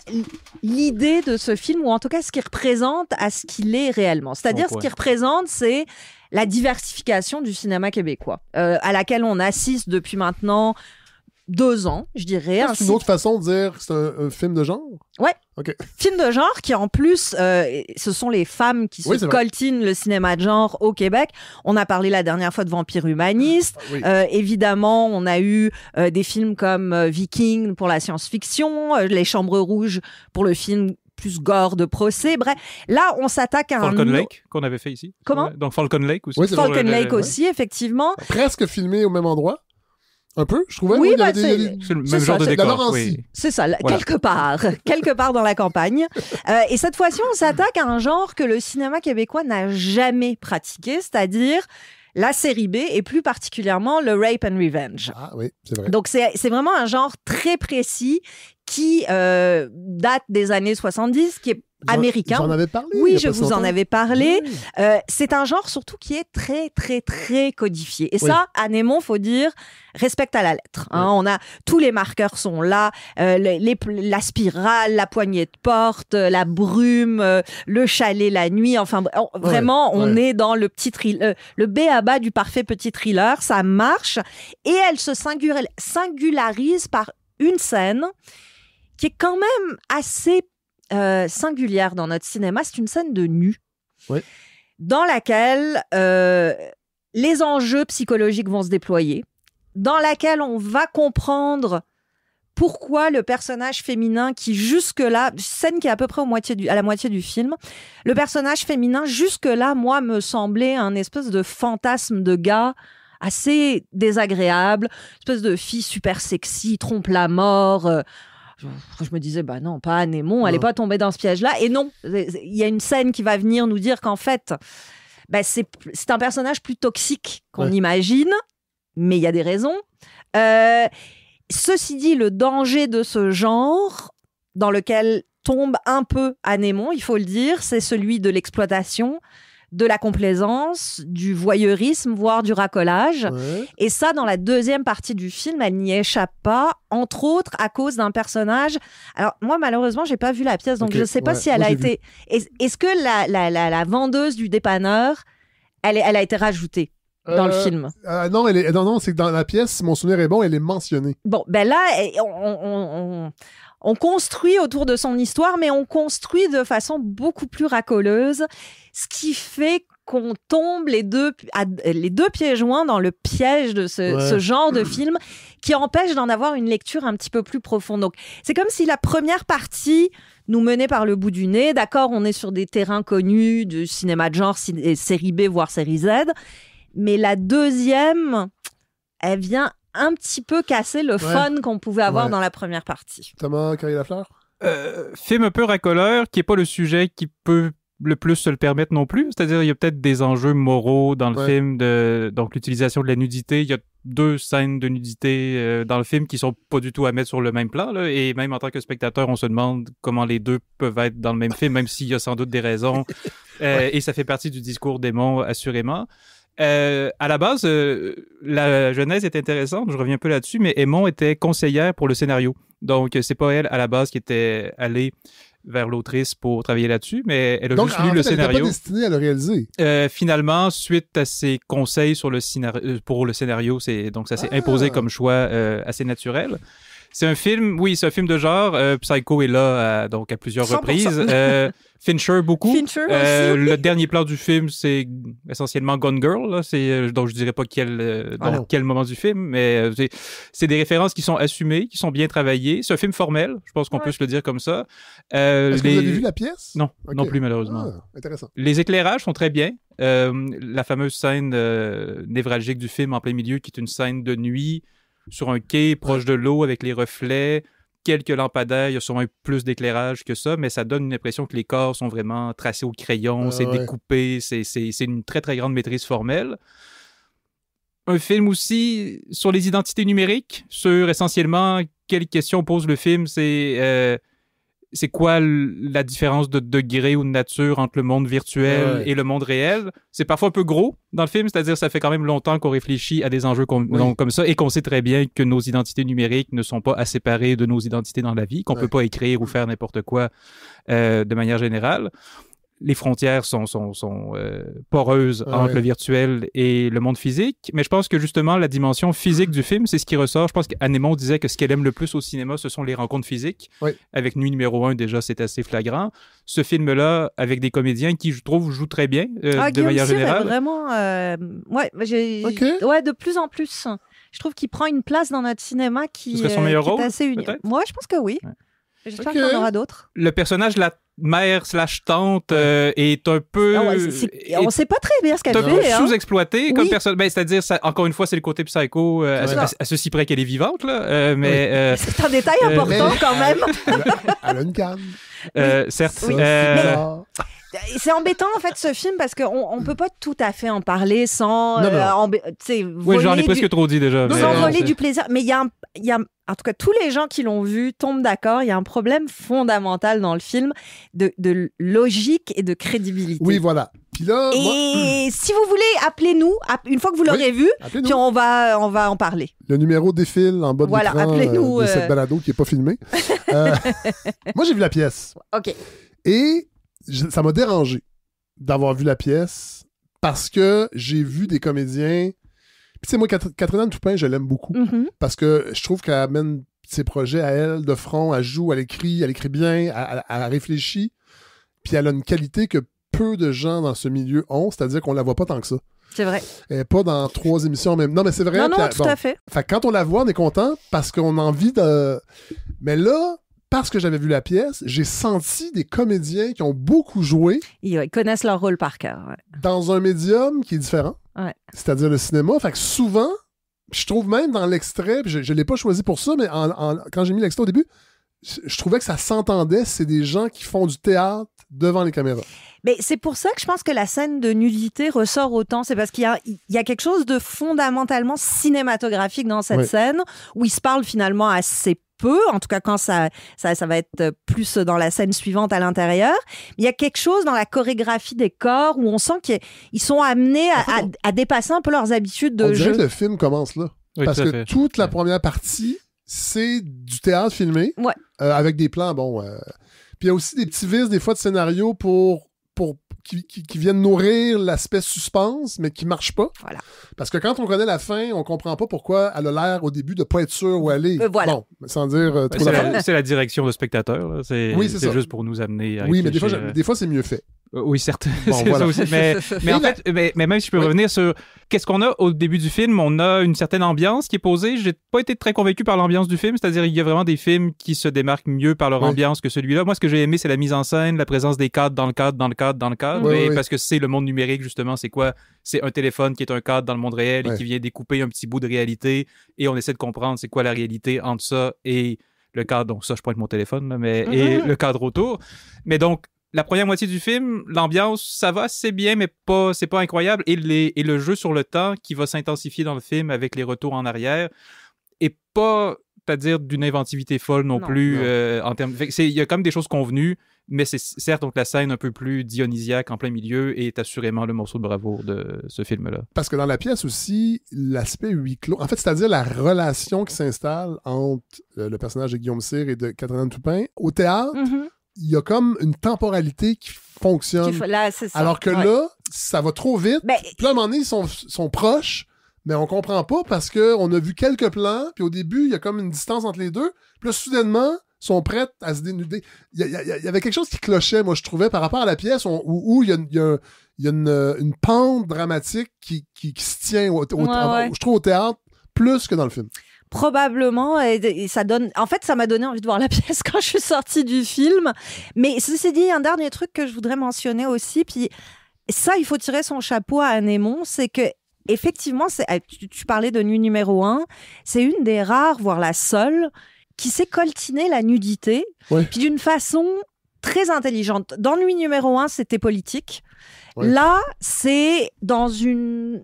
l'idée de ce film, ou en tout cas ce qu'il représente à ce qu'il est réellement. C'est-à-dire ce qu'il représente, c'est la diversification du cinéma québécois, euh, à laquelle on assiste depuis maintenant deux ans, je dirais. C'est une autre
façon de dire que c'est un, film de genre? Ouais. OK.
Film de genre qui, en plus, euh, ce sont les femmes qui se coltinent le cinéma de genre au Québec. On a parlé la dernière fois de Vampire humaniste. Ah, euh, évidemment, on a eu euh, des films comme Viking pour la science-fiction, Les Chambres Rouges pour le film plus gore de procès. Bref, là, on s'attaque à Falcon Lake
qu'on avait fait ici. Comment Donc Falcon Lake aussi. Falcon Lake aussi,
effectivement. Presque filmé au même endroit. Un peu, je trouvais. Oui, bah, c'est le même genre de décor. C'est ça, quelque part, [laughs] quelque part dans la campagne. Euh, et cette fois-ci, on s'attaque à un genre que le cinéma québécois n'a jamais pratiqué, c'est-à-dire la série B et plus particulièrement le rape and revenge. Ah oui, c'est vrai. Donc c'est vraiment un genre très précis qui euh, date des années 70, qui est américain. en parlé. Oui, je vous en avais parlé. Euh, c'est un genre surtout qui est très, très, très codifié. Et à ça, Anémon, faut dire, respecte à la lettre. Hein. On a tous les marqueurs sont là, euh, la spirale, la poignée de porte, euh, la brume, le chalet la nuit. Enfin, vraiment, on est dans le petit thriller, le B à bas du parfait petit thriller. Ça marche et elle se singularise par une scène qui est quand même assez euh, singulière dans notre cinéma, c'est une scène de nu. Dans laquelle euh, les enjeux psychologiques vont se déployer, dans laquelle on va comprendre pourquoi le personnage féminin qui jusque-là, scène qui est à peu près au moitié du, à la moitié du film, le personnage féminin jusque-là, moi, me semblait un espèce de fantasme de gars assez désagréable, espèce de fille super sexy, trompe la mort, euh, je, me disais, bah non, pas Anémon, elle n'est pas tombée dans ce piège-là. Et non, il y a une scène qui va venir nous dire qu'en fait, bah, c'est un personnage plus toxique qu'on imagine, mais il y a des raisons. Euh, ceci dit, le danger de ce genre, dans lequel tombe un peu Anémon, il faut le dire, c'est celui de l'exploitation, de la complaisance, du voyeurisme, voire du racolage. Et ça, dans la deuxième partie du film, elle n'y échappe pas, entre autres à cause d'un personnage. Alors moi, malheureusement, je n'ai pas vu la pièce, donc je ne sais pas si elle a été. Est-ce que la, vendeuse du dépanneur, elle, elle a été rajoutée dans le euh, film.
Euh, non, elle est, non, non, c'est que dans la pièce, mon souvenir est bon, elle est mentionnée.
Bon, ben là, eh, on, on construit autour de son histoire, mais on construit de façon beaucoup plus racoleuse, ce qui fait qu'on tombe les deux, les deux pieds joints dans le piège de ce, ce genre de [clears throat] film qui empêche d'en avoir une lecture un petit peu plus profonde. Donc, c'est comme si la première partie nous menait par le bout du nez. D'accord, on est sur des terrains connus du cinéma de genre, série B, voire série Z. Mais la deuxième, elle vient un petit peu casser le fun qu'on pouvait avoir dans la
première partie. Thomas Carrie lafleur euh, Film un peu
racoleur, qui n'est pas le sujet qui peut le plus se le permettre non plus. C'est-à-dire, il y a peut-être des enjeux moraux dans le film, de, donc l'utilisation de la nudité. Il y a deux scènes de nudité euh, dans le film qui sont pas du tout à mettre sur le même plan. Là. Et même en tant que spectateur, on se demande comment les deux peuvent être dans le même film, même s'il y a sans doute des raisons. [laughs] Euh, et ça fait partie du discours démon, assurément. Euh, à la base, euh, la genèse est intéressante, je reviens un peu là-dessus, mais Aimon était conseillère pour le scénario. Donc, euh, c'est pas elle, à la base, qui était allée vers l'autrice pour travailler là-dessus, mais elle a juste lu le elle scénario. pas
destinée à le réaliser.
finalement, suite à ses conseils sur le pour le scénario, c'est donc ça s'est ah. imposé comme choix assez naturel. C'est un film, oui, c'est un film de genre. Euh, Psycho est là, à, euh, donc à plusieurs reprises. Euh, [laughs] Fincher beaucoup. Fincher Le dernier plan du film, c'est essentiellement Gone Girl. C'est, donc je dirais pas quel, ah dans quel moment du film, mais c'est, des références qui sont assumées, qui sont bien travaillées. C'est un film formel, je pense qu'on peut se le dire comme ça. Est-ce que vous avez vu la pièce Non, non plus malheureusement. Ah, intéressant. Les éclairages sont très bien. la fameuse scène névralgique du film en plein milieu, qui est une scène de nuit sur un quai proche de l'eau avec les reflets, quelques lampadaires, il y a sûrement plus d'éclairage que ça, mais ça donne une impression que les corps sont vraiment tracés au crayon, ah c'est découpé, c'est une très très grande maîtrise formelle. Un film aussi sur les identités numériques, sur essentiellement quelle question pose le film, c'est euh, c'est quoi la différence de degré ou de nature entre le monde virtuel et le monde réel. C'est parfois un peu gros dans le film, c'est-à-dire ça fait quand même longtemps qu'on réfléchit à des enjeux comme ça et qu'on sait très bien que nos identités numériques ne sont pas à séparer de nos identités dans la vie, qu'on peut pas écrire ou faire n'importe quoi euh, de manière générale les frontières sont, sont, euh, poreuses ah entre le virtuel et le monde physique. Mais je pense que justement, la dimension physique du film, c'est ce qui ressort. Je pense qu'Anémon disait que ce qu'elle aime le plus au cinéma, ce sont les rencontres physiques. Avec Nuit numéro 1, déjà, c'est assez flagrant. Ce film-là, avec des comédiens qui, je trouve, jouent très bien euh, ah, de manière générale. vraiment,
euh, ouais, vraiment... ouais, de plus en plus. Je trouve qu'il prend une place dans notre cinéma qui, euh, est assez unique. Moi, je pense que oui. J'espère qu'il y en aura d'autres.
Le personnage de la mère slash tante euh, est un peu... Ah on ne sait
pas très bien ce qu'elle fait. un peu
hein. sous-exploitée comme personne. Ben, c'est-à-dire, encore une fois, c'est le côté psycho euh, à, ceci près qu'elle est vivante. Euh, mais [laughs] C'est un détail important quand même. [laughs] elle a certes.
C'est embêtant en fait ce film parce qu'on on peut pas tout à fait en parler sans. oui, j'en ai presque trop dit déjà. Sans voler du plaisir. Mais il y a un y a, en tout cas, tous les gens qui l'ont vu tombent d'accord. Il y a un problème fondamental dans le film de, logique et de crédibilité. Oui, voilà. et [clears throat] si vous voulez, appelez-nous une fois que vous l'aurez vu, puis on va, on va en parler.
Le numéro défile en bas de voilà, l'écran euh, de cette euh. balado qui n'est pas filmée. [laughs] Euh, moi, j'ai vu la pièce. OK. Et ça m'a dérangé d'avoir vu la pièce parce que j'ai vu des comédiens puis, moi, Catherine Toupin, je l'aime beaucoup mm-hmm. parce que je trouve qu'elle amène ses projets à elle de front, elle joue, elle écrit, elle écrit bien, elle, réfléchit. Puis, elle a une qualité que peu de gens dans ce milieu ont, c'est-à-dire qu'on la voit pas tant que ça. C'est vrai. Et pas dans trois émissions même. Non, mais c'est vrai. Non, tout à fait. quand on la voit, on est content parce qu'on a envie de. Mais là, parce que j'avais vu la pièce, j'ai senti des comédiens qui ont beaucoup joué. Ils connaissent leur rôle par cœur. Dans un médium qui est différent. C'est-à-dire le cinéma. Fait souvent, je trouve même dans l'extrait, je ne l'ai pas choisi pour ça, mais en, quand j'ai mis l'extrait au début, je trouvais que ça s'entendait, c'est des gens qui font du théâtre devant les caméras.
Mais c'est pour ça que je pense que la scène de nudité ressort autant. C'est parce qu'il y, a, quelque chose de fondamentalement cinématographique dans cette scène où ils se parlent finalement assez peu, en tout cas quand ça, ça, va être plus dans la scène suivante à l'intérieur. Il y a quelque chose dans la chorégraphie des corps où on sent qu'ils sont amenés
à, dépasser un peu leurs habitudes de jeu. le film commence là. parce que toute la première partie, c'est du théâtre filmé. Euh, avec des plans, bon. Euh, puis il y a aussi des petits vices, des fois, de scénario pour. pour qui, qui, viennent nourrir l'aspect suspense, mais qui marche pas. Voilà. Parce que quand on connaît la fin, on comprend pas pourquoi elle a l'air au début de pas être sûre où aller euh, voilà. Bon, sans dire c'est,
la, direction de spectateur. C'est, c'est, juste pour nous amener à. Oui, mais des
fois c'est mieux fait. Euh, oui, certes, [laughs] c'est ça aussi. Mais, [laughs] en fait,
mais, même si je peux revenir sur qu'est-ce qu'on a au début du film, on a une certaine ambiance qui est posée. J'ai pas été très convaincu par l'ambiance du film, c'est-à-dire il y a vraiment des films qui se démarquent mieux par leur ambiance que celui-là. Moi, ce que j'ai aimé, c'est la mise en scène, la présence des cadres dans le cadre, dans le cadre, dans le cadre. parce que c'est le monde numérique justement. C'est quoi C'est un téléphone qui est un cadre dans le monde réel et qui vient découper un petit bout de réalité. Et on essaie de comprendre c'est quoi la réalité entre ça et le cadre, donc ça je pointe mon téléphone, mais, mm-hmm. et le cadre autour. Mais donc, la première moitié du film, l'ambiance, ça va, c'est bien, mais pas, c'est pas incroyable. Et, le jeu sur le temps qui va s'intensifier dans le film avec les retours en arrière est pas, c'est-à-dire d'une inventivité folle non, plus. Euh, il y a comme des choses convenues, mais c'est certes donc la scène un peu plus dionysiaque en plein milieu est assurément le morceau de bravoure de ce film-là.
Parce que dans la pièce aussi, l'aspect huis clos, en fait, c'est-à-dire la relation qui s'installe entre euh, le personnage de Guillaume Cyr et de Catherine Toupin au théâtre. Mm-hmm il y a comme une temporalité qui fonctionne. Alors que là, ça va trop vite. Ben, puis à un moment ils sont, proches, mais on comprend pas parce qu'on a vu quelques plans, puis au début, il y a comme une distance entre les deux. Puis là, soudainement, sont prêts à se dénuder. Il y, avait quelque chose qui clochait, moi, je trouvais, par rapport à la pièce où il y a, une, pente dramatique qui, se tient, je trouve, au théâtre, plus que dans le film probablement.
Et, ça donne. En fait, ça m'a donné envie de voir la [laughs] pièce quand je suis sortie du film. Mais ceci dit, un dernier truc que je voudrais mentionner aussi, puis ça, il faut tirer son chapeau à Anémon, c'est que effectivement, eh, tu, parlais de Nuit numéro un, c'est une des rares, voire la seule, qui s'est coltiner la nudité, puis d'une façon très intelligente. Dans nuit numéro un, c'était politique. Là, c'est dans une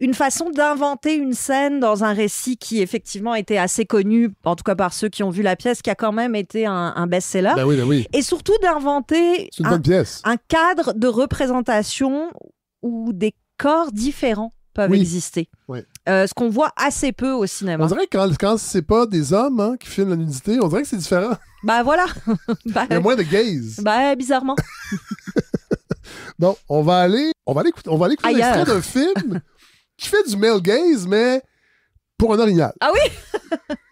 une façon d'inventer une scène dans un récit qui effectivement était assez connu, en tout cas par ceux qui ont vu la pièce, qui a quand même été un, best-seller. Ben ben Et surtout d'inventer un, cadre de représentation où des corps différents
peuvent exister. Euh, ce qu'on voit assez peu au cinéma. On dirait que quand, ce c'est pas des hommes hein, qui filment la nudité, on dirait que c'est différent. Ben voilà. [laughs] Bah, Il y a moins de gaze
Ben bizarrement.
[laughs] bon, on va aller, on va aller, on va aller écouter l'extrait d'un film [laughs] qui fait du male gaze, mais pour un orignal. Ah oui? [laughs]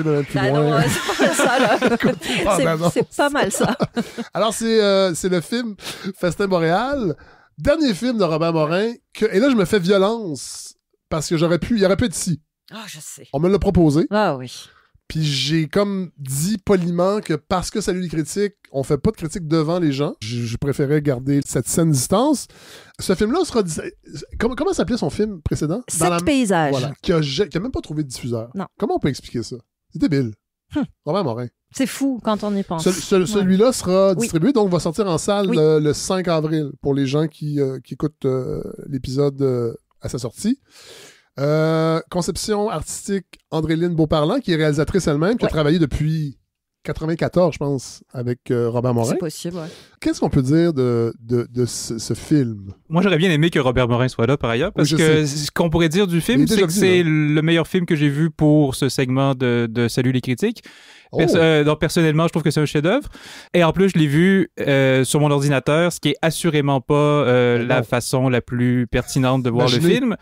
Bah [laughs] c'est pas mal ça. [laughs] Alors, c'est, euh, c'est le film Festin Montréal, dernier film de Robert Morin. Que, et là, je me fais violence parce que j'aurais pu, il aurait pu être ici. Ah, je sais. On me l'a proposé. Ah oui. Puis j'ai comme dit poliment que parce que Salut les critiques, on fait pas de critiques devant les gens. Je, préférais garder cette saine distance. Ce film-là sera. Comment, s'appelait son film précédent Sept Dans paysages. Voilà. Qui a, même pas trouvé de diffuseur. Comment on peut expliquer ça c'est débile. Hum. Robert Morin.
C'est fou quand on y pense. Celui-là
sera distribué, donc va sortir en salle euh, le, 5 avril pour les gens qui, euh, écoutent euh, l'épisode à sa sortie. conception artistique Andréline Beauparlant, qui est réalisatrice elle-même, qui a travaillé depuis 94, je pense, avec euh, Robert Morin. C'est possible, ouais. Qu'est-ce qu'on peut dire de, de, ce, film? Moi, j'aurais
bien aimé que Robert Morin soit là, par ailleurs,
parce que ce qu'on pourrait dire du film, c'est que c'est
le meilleur film que j'ai vu pour ce segment de, de Salut les critiques. donc, oh. euh, personnellement, je trouve que c'est un chef-d'œuvre. Et en plus, je l'ai vu euh, sur mon ordinateur, ce qui est assurément pas la oh. façon la plus pertinente de voir le film.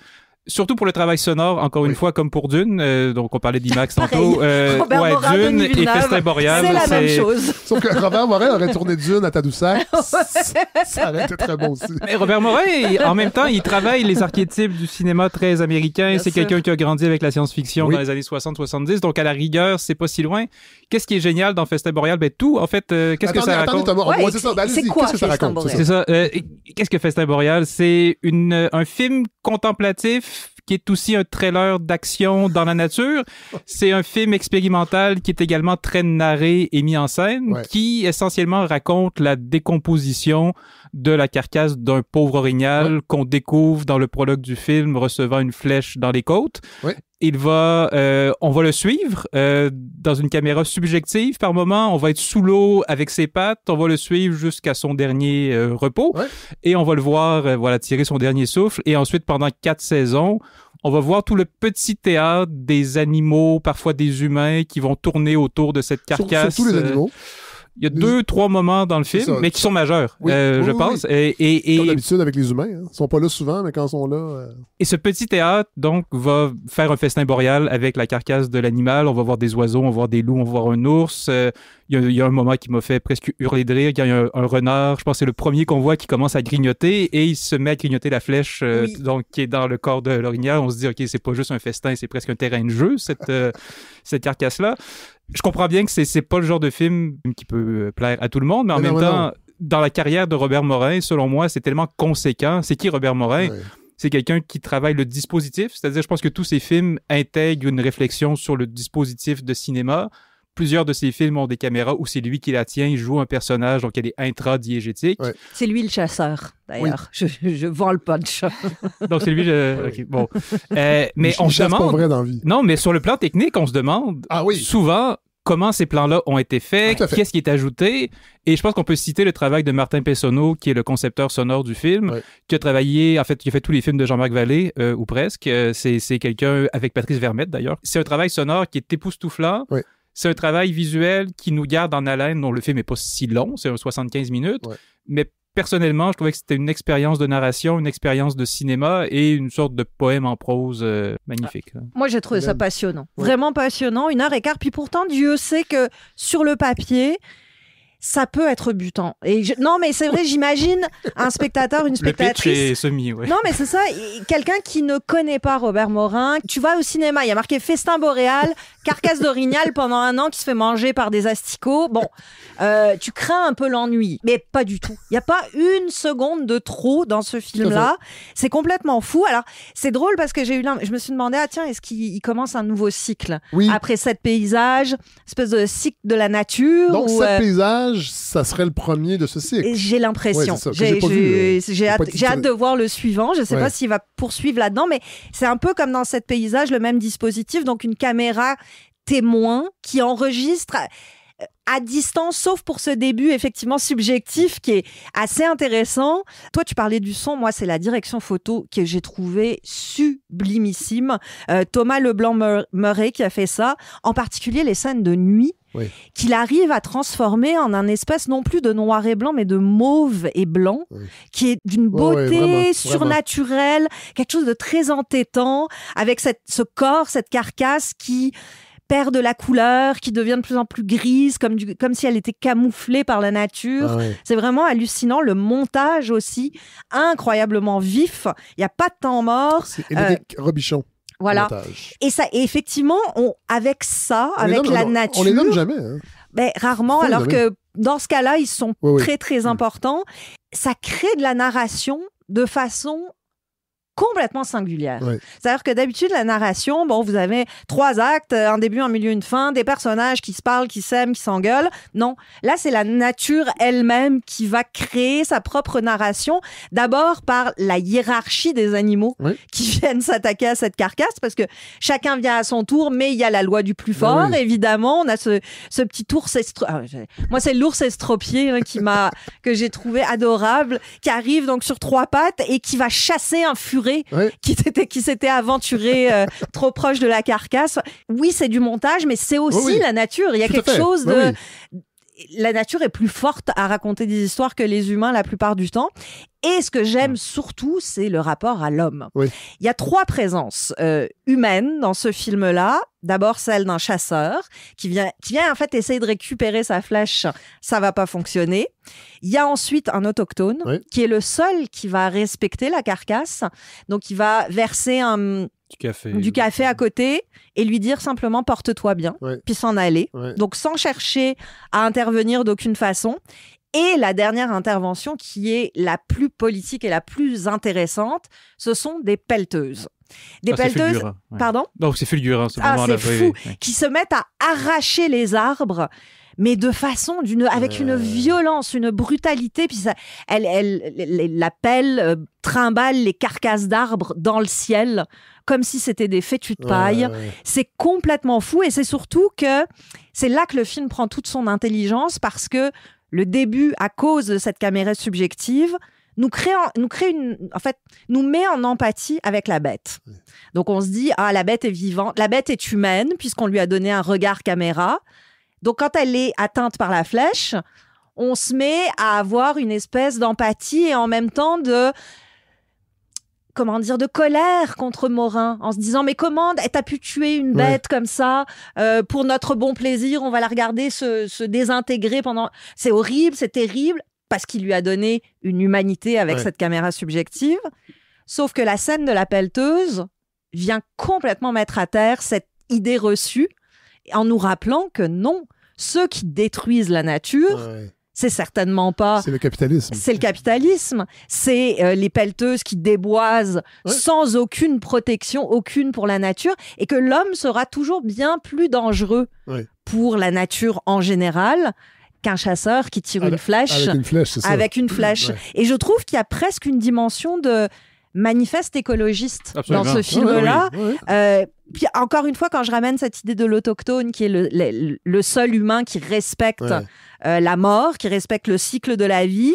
Surtout pour le travail sonore, encore une fois, comme pour Dune. Euh, donc, on parlait d'IMAX tantôt. Euh, [laughs] ouais, Dune et Festin Boreal. C'est la même chose.
[laughs] Sauf que Robert Morin aurait tourné Dune à Tadoussac. [laughs]
ça aurait été très bon aussi. Mais
Robert Morin, en même temps, il travaille les archétypes du cinéma très américain. C'est quelqu'un qui a grandi avec la science-fiction dans les années 60-70. Donc, à la rigueur, c'est pas si loin. Qu'est-ce qui est génial dans Festin Boreal? Ben, tout, en fait. Euh, ben, qu'est-ce que ça raconte? c'est quoi que C'est ça. Euh, qu'est-ce que Festin Boreal? C'est un film contemplatif qui est aussi un trailer d'action dans la nature. C'est un film expérimental qui est également très narré et mis en scène, qui essentiellement raconte la décomposition de la carcasse d'un pauvre orignal qu'on découvre dans le prologue du film recevant une flèche dans les côtes. Il va, euh, on va le suivre euh, dans une caméra subjective par moment. On va être sous l'eau avec ses pattes. On va le suivre jusqu'à son dernier euh, repos et on va le voir, voilà, tirer son dernier souffle. Et ensuite, pendant quatre saisons, on va voir tout le petit théâtre des animaux, parfois des humains, qui vont tourner autour de cette carcasse. Surtout les animaux. Il y a deux, trois moments dans le film, mais qui sont majeurs, euh, je pense. Et,
et, Comme d'habitude avec les humains. Ils hein. Ils sont pas là souvent, mais quand ils sont là... Euh, et ce petit
théâtre, donc, va faire un festin boréal avec la carcasse de l'animal. On va voir des oiseaux, on va voir des loups, on va voir un ours. Euh, il y, a un moment qui m'a fait presque hurler de rire. Il y a un, renard, je pense c'est le premier qu'on voit, qui commence à grignoter et il se met à grignoter la flèche donc, qui est dans le corps de l'orignal. On se dit, OK, c'est pas juste un festin, c'est presque un terrain de jeu, cette, [laughs] cette carcasse-là je comprends bien que c'est pas le genre de film qui peut euh, plaire à tout le monde, mais en même temps, dans la carrière de Robert Morin, selon moi, c'est tellement conséquent. C'est qui Robert Morin C'est quelqu'un qui travaille le dispositif, c'est-à-dire je pense que tous ces films intègrent une réflexion sur le dispositif de cinéma, Plusieurs de ses films ont des caméras où c'est lui qui la tient, il joue un personnage, donc elle est intradiégétique.
C'est lui le chasseur, d'ailleurs. Je, vends le punch. [laughs] donc c'est lui
bon. Euh, mais on se demande. Non, mais sur le plan technique, on se demande ah souvent comment ces plans-là ont été faits, qu'est-ce qui est ajouté. Et je pense qu'on peut citer le travail de Martin Pessonneau, qui est le concepteur sonore du film, qui a travaillé, en fait, qui a fait tous les films de Jean-Marc Vallée, euh, ou presque. Euh, c'est quelqu'un avec Patrice Vermette, d'ailleurs. C'est un travail sonore qui est époustouflant. Oui. C'est un travail visuel qui nous garde en haleine. on le film n'est pas si long, c'est 75 minutes. Mais personnellement, je trouvais que c'était une expérience de narration, une expérience de cinéma et une sorte de poème en prose euh, magnifique. Ah,
moi, j'ai trouvé ça passionnant. Vraiment passionnant. Une heure et quart. Puis pourtant, Dieu sait que sur le papier, ça peut être butant. Et Non, mais c'est vrai, j'imagine un spectateur, une spectatrice. Le semi, Non, mais c'est ça, quelqu'un qui ne connaît pas Robert Morin. Tu vas au cinéma, il y a marqué Festin boréal, carcasse d'orignal pendant un an qui se fait manger par des asticots. Bon, euh, tu crains un peu l'ennui, mais pas du tout. Il n'y a pas une seconde de trop dans ce film-là. C'est complètement fou. Alors, c'est drôle parce que j'ai eu je me suis demandé, ah tiens, est-ce qu'il commence un nouveau cycle oui. Après sept paysages, espèce de cycle de la nature. Donc, ou, sept euh,
paysages ça serait le premier de ce cycle. J'ai l'impression. j'ai hâte, de
voir le suivant. Je ne sais pas s'il va poursuivre là-dedans, mais c'est un peu comme dans cet paysage, le même dispositif. Donc une caméra témoin qui enregistre à distance, sauf pour ce début effectivement subjectif qui est assez intéressant. Toi, tu parlais du son, moi, c'est la direction photo que j'ai trouvée sublimissime. Euh, Thomas Leblanc-Murray qui a fait ça, en particulier les scènes de nuit. qu'il arrive à transformer en un espace non plus de noir et blanc, mais de mauve et blanc, qui est d'une beauté surnaturelle, quelque chose de très entêtant, avec ce corps, cette carcasse qui perd de la couleur, qui devient de plus en plus grise, comme, comme si elle était camouflée par la nature. Ah C'est vraiment hallucinant. Le montage aussi, incroyablement vif. Il n'y a pas de temps mort. C'est euh,
Robichon. Voilà.
Et ça, effectivement, on, avec ça, avec la nature. On les nomme jamais. Hein. Ben, rarement, alors que dans ce cas-là, ils sont très, très mm. importants. Ça crée de la narration de façon complètement singulière. C'est-à-dire que d'habitude, la narration, bon, vous avez trois actes, euh, un début, un milieu, une fin, des personnages qui se parlent, qui s'aiment, qui s'engueulent. Non, là, c'est la nature elle-même qui va créer sa propre narration, d'abord par la hiérarchie des animaux qui [laughs] viennent s'attaquer à cette carcasse, parce que chacun vient à son tour, mais il y a la loi du plus ah fort, évidemment. On a ce, ce petit ours estropié. Ah, moi, c'est l'ours estropié hein, qui m'a que j'ai trouvé adorable, qui arrive donc sur trois pattes et qui va chasser un furet qui s'était aventuré euh, [laughs] trop proche de la carcasse. Oui, c'est du montage, mais c'est aussi la nature. Il y a quelque chose de, la nature est plus forte à raconter des histoires que les humains la plupart du temps. Et ce que j'aime surtout, c'est le rapport à l'homme. Il y a trois présences euh, humaines dans ce film-là. D'abord celle d'un chasseur qui vient, qui vient en fait essayer de récupérer sa flèche. Ça va pas fonctionner. Il y a ensuite un autochtone qui est le seul qui va respecter la carcasse. Donc il va verser un du café. Du euh, café à côté et lui dire simplement porte-toi bien, puis s'en aller. Donc sans chercher à intervenir d'aucune façon. Et la dernière intervention qui est la plus politique et la plus intéressante, ce sont des pelleteuses. Des ah, pelleteuses, pardon
Non, c'est fulgurant. c'est ah, fou, qui
se mettent à arracher les arbres mais de façon d'une avec une violence, une brutalité. Puis ça, elle, elle, euh, trimballe les carcasses d'arbres dans le ciel comme si c'était des fétus de paille. C'est complètement fou et c'est surtout que c'est là que le film prend toute son intelligence parce que le début, à cause de cette caméra subjective, nous crée, nous crée une, en fait, nous met en empathie avec la bête. Donc on se dit ah la bête est vivante, la bête est humaine puisqu'on lui a donné un regard caméra. Donc quand elle est atteinte par la flèche, on se met à avoir une espèce d'empathie et en même temps de comment dire, de colère contre Morin, en se disant mais comment t'as pu tuer une bête comme ça euh, pour notre bon plaisir, on va la regarder se, désintégrer pendant. C'est horrible, c'est terrible parce qu'il lui a donné une humanité avec cette caméra subjective. Sauf que la scène de la pelleteuse vient complètement mettre à terre cette idée reçue en nous rappelant que non, ceux qui détruisent la nature. C'est certainement pas.
C'est le capitalisme. C'est
le capitalisme. C'est euh, les pelleteuses qui déboisent sans aucune protection, aucune pour la nature, et que l'homme sera toujours bien plus dangereux pour la nature en général qu'un chasseur qui tire une flèche avec une flèche, avec une flèche. et je trouve qu'il y a presque une dimension de manifeste écologiste dans ce ah film là euh, puis encore une fois, quand je ramène cette idée de l'autochtone, qui est le, seul humain qui respecte euh, la mort, qui respecte le cycle de la vie,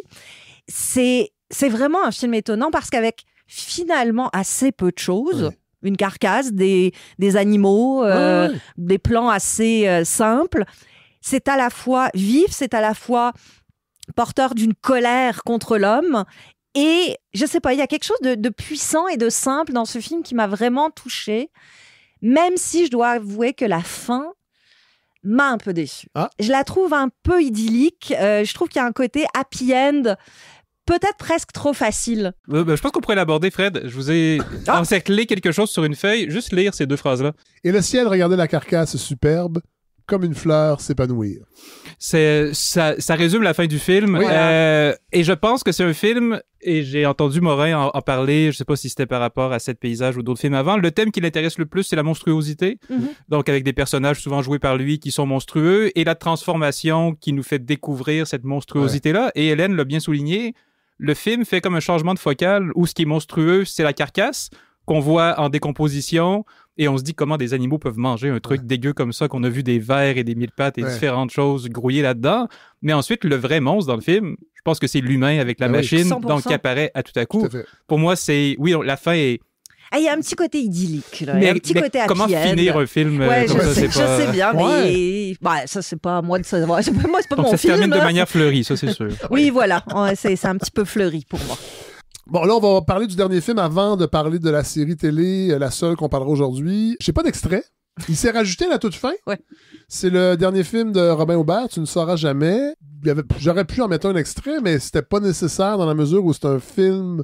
c'est vraiment un film étonnant parce qu'avec finalement assez peu de choses, une carcasse, des, animaux, euh, des plans assez euh, simples, c'est à la fois vif, c'est à la fois porteur d'une colère contre l'homme et je sais pas, il y a quelque chose de, de, puissant et de simple dans ce film qui m'a vraiment touchée. Même si je dois avouer que la fin m'a un peu déçue. Ah. Je la trouve un peu idyllique. Euh, je trouve qu'il y a un côté happy end
peut-être presque trop facile.
Euh, ben, je pense qu'on pourrait l'aborder, Fred. Je vous ai ah. encerclé quelque chose sur une feuille. Juste lire ces deux phrases-là.
Et le ciel regardait la carcasse superbe, comme une fleur, s'épanouir.
ça, résume la fin du film. Euh, et je pense que c'est un film, et j'ai entendu Morin en, parler, je ne sais pas si c'était par rapport à Sept paysage ou d'autres films avant, le thème qui l'intéresse le plus, c'est la monstruosité. Mhm. Donc avec des personnages souvent joués par lui qui sont monstrueux, et la transformation qui nous fait découvrir cette monstruosité-là. Et Hélène l'a bien souligné, le film fait comme un changement de focale où ce qui est monstrueux, c'est la carcasse qu'on voit en décomposition, et on se dit comment des animaux peuvent manger un truc dégueu comme ça, qu'on a vu des vers et des mille pattes et différentes choses grouiller là-dedans. Mais ensuite, le vrai monstre dans le film, je pense que c'est l'humain avec la ben machine, qui apparaît à tout à coup. Pour moi, c'est. Oui, la fin est.
Ah, il y a un petit côté idyllique,
Mais, un petit Comment finir un film euh, comme je, ça, sais, je sais bien, mais
bah, ça, c'est pas moi de savoir. [laughs] Moi, c'est pas mon ça film. Ça se termine de hein. manière
fleurie, ça, c'est sûr.
oui, voilà. C'est un petit
peu fleuri pour moi. Bon, là, on va parler du dernier film avant de parler de la série télé, euh, la seule qu'on parlera aujourd'hui. J'ai pas d'extrait. Il s'est rajouté à la toute fin. Ouais. C'est le dernier film de Robin Aubert, Tu ne sauras jamais. J'aurais pu en mettre un extrait, mais c'était pas nécessaire dans la mesure où c'est un film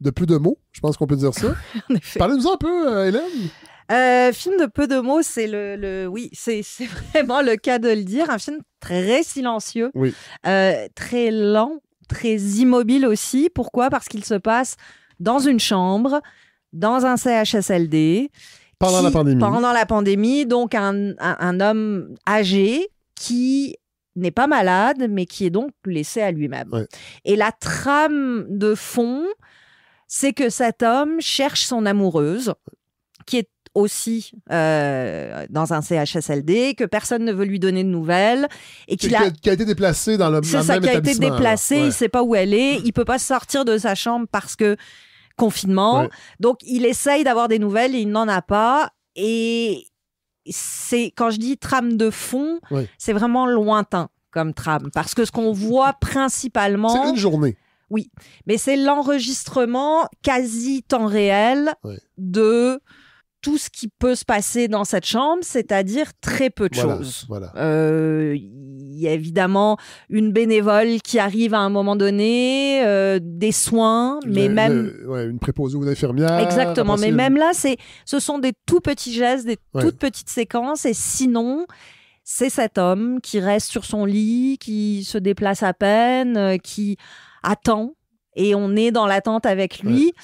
de peu de mots. Je pense qu'on peut dire ça. [laughs] Parlez-nous un
peu, euh, Hélène. Euh, film de peu de mots, c'est le, le, oui, [laughs] c'est vraiment le cas de le dire. Un film très silencieux, oui. très lent très immobile aussi. Pourquoi Parce qu'il se passe dans une chambre, dans un CHSLD.
Pendant la pandémie. Pendant la
pandémie, donc un, homme âgé qui n'est pas malade, mais qui est donc laissé à lui-même. Et la trame de fond, c'est que cet homme cherche son amoureuse, qui est aussi euh, dans un CHSLD, que personne ne veut lui donner de nouvelles et qu'il a... Qui a été déplacé dans le C'est ça, qui a été déplacé, il il sait pas où elle est, il peut pas sortir de sa chambre parce que confinement. Donc il essaye d'avoir des nouvelles, et il n'en a pas et c'est quand je dis trame de fond, c'est vraiment lointain comme trame parce que ce qu'on voit [laughs] principalement C'est une journée. Oui, mais c'est l'enregistrement quasi temps réel de tout ce qui peut se passer dans cette chambre, c'est-à-dire très peu de choses. Euh, il y a évidemment une bénévole qui arrive à un moment donné, euh, des soins, mais même
une préposée ou une infirmière. Exactement, mais même
là, c'est ce sont des tout petits gestes, des toutes petites séquences, et sinon. C'est cet homme qui reste sur son lit, qui se déplace à peine, euh, qui attend, et on est dans l'attente avec lui.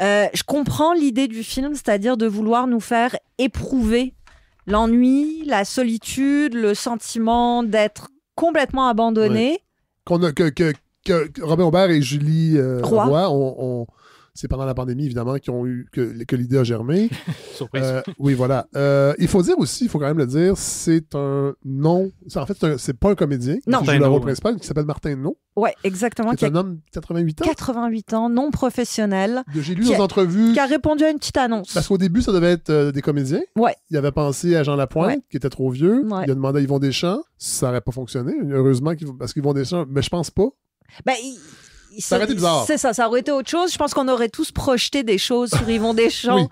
Euh, je comprends l'idée du film, c'est-à-dire de vouloir nous faire éprouver l'ennui, la solitude, le sentiment d'être complètement abandonné.
que, que, Aubert et Julie euh, Roy, ont c'est pendant la pandémie, évidemment, qu'ils ont eu, que, que l'idée a germé. [laughs] Surprise. Euh, oui, voilà. Euh, il faut dire aussi, il faut quand même le dire, c'est un nom. En fait, c'est pas un comédien non. qui joue le rôle principal, qui s'appelle Martin No. Oui, exactement. C'est un homme de
88 ans. 88 ans, non professionnel. J'ai lu dans entrevues. Qui a répondu à une petite annonce. Parce qu'au
début, ça devait être euh, des comédiens. Ouais. Il avait pensé à Jean Lapointe, qui était trop vieux. Il a demandé à Yvon Deschamps. Ça n'aurait pas fonctionné. Heureusement, qu parce qu'Yvon Deschamps, mais je pense pas. Ben, ça aurait été bizarre. C'est
ça, ça aurait été autre chose. Je pense qu'on aurait tous projeté des choses sur Yvon Deschamps,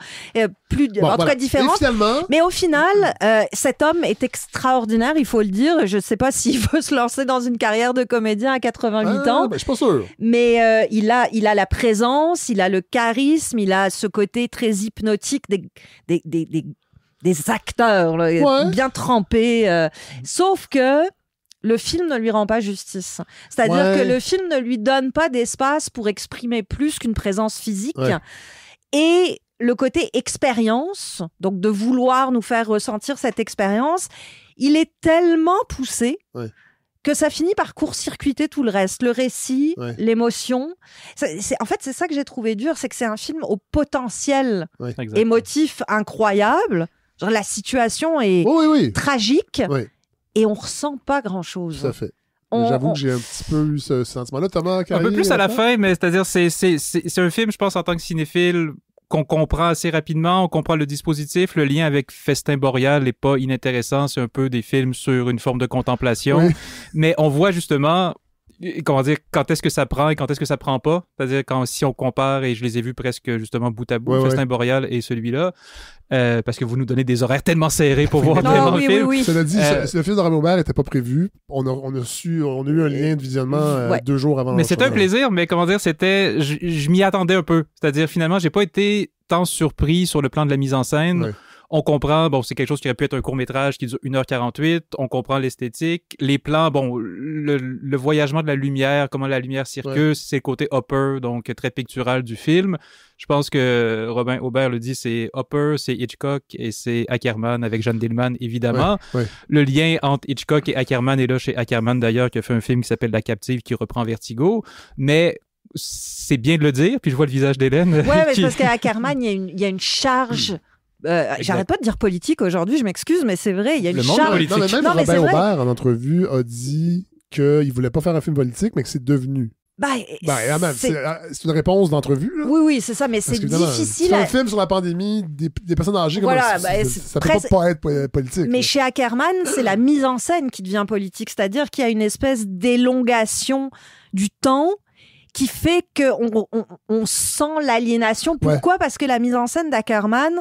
plus, en tout cas différentes. Mais au final, euh, cet homme est extraordinaire, il faut le dire. Je ne sais pas [laughs] s'il veut se lancer dans une carrière de comédien à 88 ah, ans. Bah, je pense Mais euh, il, a, il a la présence, il a le charisme, il a ce côté très hypnotique des, des, des, des acteurs bien trempés. Euh. sauf que le film ne lui rend pas justice. C'est-à-dire que le film ne lui donne pas d'espace pour exprimer plus qu'une présence physique. Et le côté expérience, donc de vouloir nous faire ressentir cette expérience, il est tellement poussé. que ça finit par court-circuiter tout le reste, le récit, l'émotion. En fait, c'est ça que j'ai trouvé dur, c'est que c'est un film au potentiel émotif incroyable. la situation est tragique et on ressent pas grand-chose. Tout fait. J'avoue que j'ai
un petit peu eu ce sentiment-là, notamment Un peu plus à
la
fin, mais c'est-à-dire, c'est un film, je pense, en tant que cinéphile, qu'on comprend assez rapidement, on comprend le dispositif, le lien avec Festin boreal n'est pas inintéressant, c'est un peu des films sur une forme de contemplation, mais on voit justement comment dire, quand est-ce que ça prend et quand est-ce que ça prend pas. C'est-à-dire, quand, si on compare, et je les ai vus presque justement bout à bout, ouais, Festin et celui-là, euh, parce que vous nous donnez des horaires tellement serrés pour voir le Cela dit, le euh,
film de Robert n'était pas prévu. On a, eu un lien de visionnement euh, deux jours avant. Mais c'était un
plaisir, mais comment dire, c'était, je, m'y attendais un peu. C'est-à-dire, finalement, j'ai pas été tant surpris sur le plan de la mise en scène on comprend, bon, c'est quelque chose qui aurait pu être un court métrage qui dure 1h48. On comprend l'esthétique. Les plans, bon, le, voyagement de la lumière, comment la lumière circule, c'est le côté upper, donc très pictural du film. Je pense que Robin Aubert le dit, c'est Hopper, c'est Hitchcock et c'est Ackerman avec John Dillman, évidemment. Le lien entre Hitchcock et Ackerman est là chez Ackerman, d'ailleurs, qui a fait un film qui s'appelle La Captive, qui reprend Vertigo. Mais c'est bien de le dire, puis je vois le visage d'Hélène. Oui, mais parce qu'à
Ackerman, il y, a une charge mm. Euh, j'arrête pas de dire politique aujourd'hui, je m'excuse, mais c'est vrai, il y a une charge. Politique. Non, mais même Aubert,
en entrevue, a dit qu'il voulait pas faire un film politique, mais que c'est devenu. Bah, bah, ah, bah, ah, c'est une réponse d'entrevue. Oui, oui, c'est ça, mais c'est difficile. C'est un film sur la pandémie des, personnes âgées, comme ça peut pas être politique. Mais
chez Ackerman, c'est la mise en scène qui devient politique, c'est-à-dire qu'il y a une espèce d'élongation du temps qui fait qu'on on, sent l'aliénation. Pourquoi Parce que la mise en scène d'Ackerman,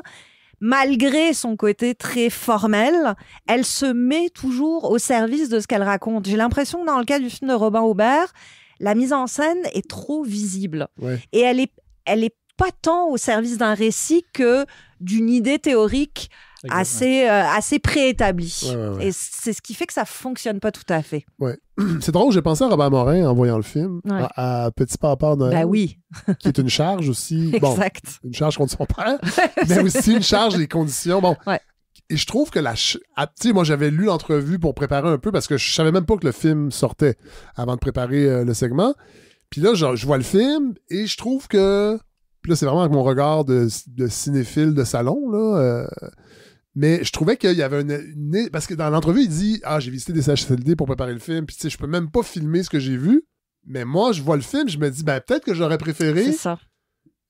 malgré son côté très formel, elle se met toujours au service de ce qu'elle raconte. J'ai l'impression que dans le cas du film de Robin Aubert, la mise en scène est trop visible. Et elle est, elle est pas tant au service d'un récit que d'une idée théorique assez, euh, assez préétabli. Et c'est ce qui fait que ça fonctionne pas tout à fait.
[clears throat] C'est drôle, j'ai pensé à Robert Morin en voyant le film, à, Petit Papa Noël. Ben oui. [laughs] qui est une charge aussi. [laughs] exact. Une charge contre son père, [laughs] mais aussi une charge des conditions. Bon. Et je trouve que la. à ah, moi, j'avais lu l'entrevue pour préparer un peu parce que je savais même pas que le film sortait avant de préparer euh, le segment. Puis là, je, vois le film et je trouve que. Puis là, c'est vraiment avec mon regard de, cinéphile de salon, là. Euh, mais je trouvais qu'il y avait une, Parce que dans l'entrevue, il dit Ah, j'ai visité des CHSLD pour préparer le film, puis tu sais, je peux même pas filmer ce que j'ai vu. Mais moi, je vois le film, je me dis Ben, peut-être que j'aurais préféré ça.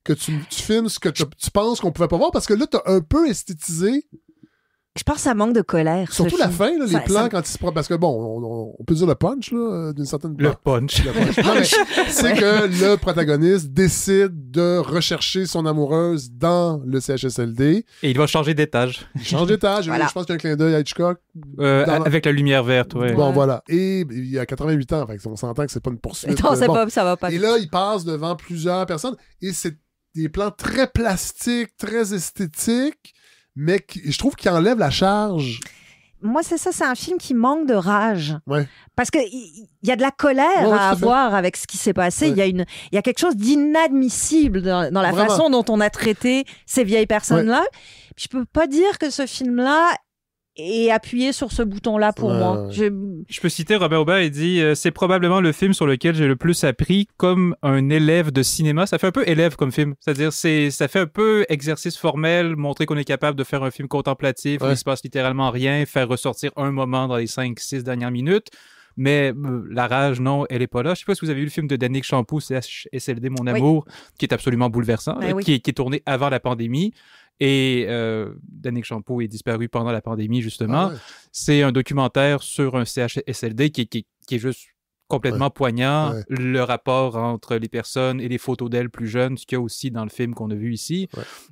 que tu, tu, filmes ce que tu penses qu'on pouvait pas voir, parce que là, t'as un peu esthétisé je pense que ça manque de colère. Surtout la fin, les plans quand ils se prennent. Parce que bon, on, peut dire le punch, là, euh, d'une certaine Le punch. [laughs] Le punch. c'est que le protagoniste décide de rechercher son amoureuse dans le CHSLD. Et il va changer d'étage. Il change d'étage. Je pense qu'il y a un clin d'œil à Hitchcock. Euh, avec la... lumière verte, oui. Bon, voilà. Et il y a 88 ans, fait on s'entend que c'est pas une poursuite. Euh, et là, il passe devant plusieurs personnes et c'est des plans très plastiques, très esthétiques mais je trouve qu'il enlève la charge. Moi, c'est ça, c'est un film qui manque
de rage. Ouais. Parce qu'il y, y a de la colère à avoir avec ce qui s'est passé. Il y, a y a quelque chose d'inadmissible dans, la façon dont on a traité ces vieilles personnes-là. Je peux pas dire que ce film-là et appuyer sur ce bouton-là pour moi. Je...
peux citer Robert Aubin, il dit euh, C'est probablement le film sur lequel j'ai le plus appris comme un élève de cinéma. Ça fait un peu élève comme film. C'est-à-dire, c'est ça fait un peu exercice formel, montrer qu'on est capable de faire un film contemplatif où il se passe littéralement rien, faire ressortir un moment dans les cinq, six dernières minutes. Mais euh, la rage, non, elle est pas là. Je sais pas si vous avez vu le film de Danick Champoux, « S.L.D. Mon Amour, qui est absolument bouleversant, ben euh, qui, qui est tourné avant la pandémie et euh, Danick est disparu pendant la pandémie, justement. Ah C'est un documentaire sur un CHSLD qui, est juste complètement poignant, le rapport entre les personnes et les photos d'elles plus jeunes, ce qu'il y a aussi dans le film qu'on a vu ici.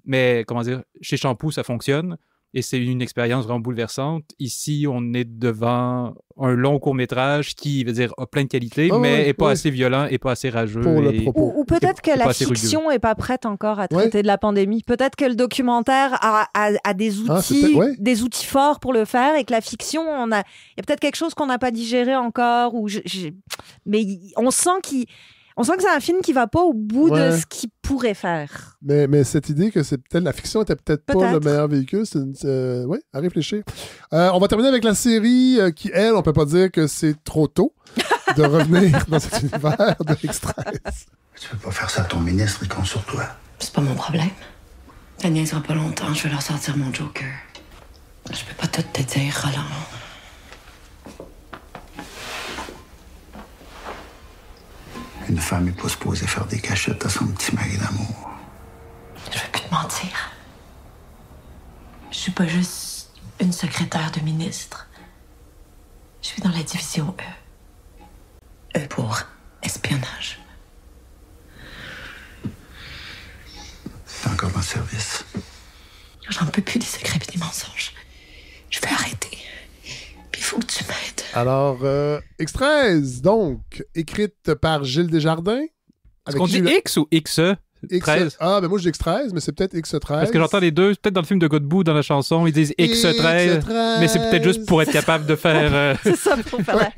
Mais comment dire, chez Champoux, ça fonctionne et c'est une expérience vraiment bouleversante. Ici, on est devant un long court métrage qui veut dire a plein de qualités, oh, mais n'est est pas assez violent et pas assez rageux. Ou, peut-être
que la fiction n'est est pas prête encore à traiter de la pandémie. Peut-être que le documentaire a, a, a des ah, outils, des outils forts pour le faire et que la fiction, on a, il y a peut-être quelque chose qu'on n'a pas digéré encore ou mais on sent qu'il on sent que c'est un film qui va pas au bout de ce qu'il pourrait faire.
Mais, cette idée que c'est peut-être la fiction était peut-être pas le meilleur véhicule, c'est à réfléchir. Euh, on va terminer avec la série euh, qui, elle, on peut pas dire que c'est trop tôt de [laughs] revenir dans cet univers de l'extrême. Tu peux pas faire ça à ton ministre, il compte sur toi. C'est pas mon problème. Ça sera pas longtemps,
je vais leur sortir mon Joker. Je peux pas tout te dire, Roland.
Une femme n'est pas supposée faire des cachettes à son petit mari d'amour. Je vais plus te mentir.
Je suis pas juste une secrétaire de ministre.
Je
suis dans la division E.
E pour espionnage.
C'est encore mon service. J'en peux plus des secrets et des mensonges. Je vais arrêter il faut que tu m'aides. Alors, euh, X13, donc, écrite par Gilles Desjardins. Est-ce qu'on dit X
ou XE? X... 13. E? E.
Ah, ben moi je dis X13, mais c'est peut-être X13. Parce que j'entends
les deux, peut-être dans le film de Godbout, dans la chanson, ils disent X13, X13. mais c'est peut-être juste pour être capable de faire. Euh, [laughs] c'est
ça, pour faire.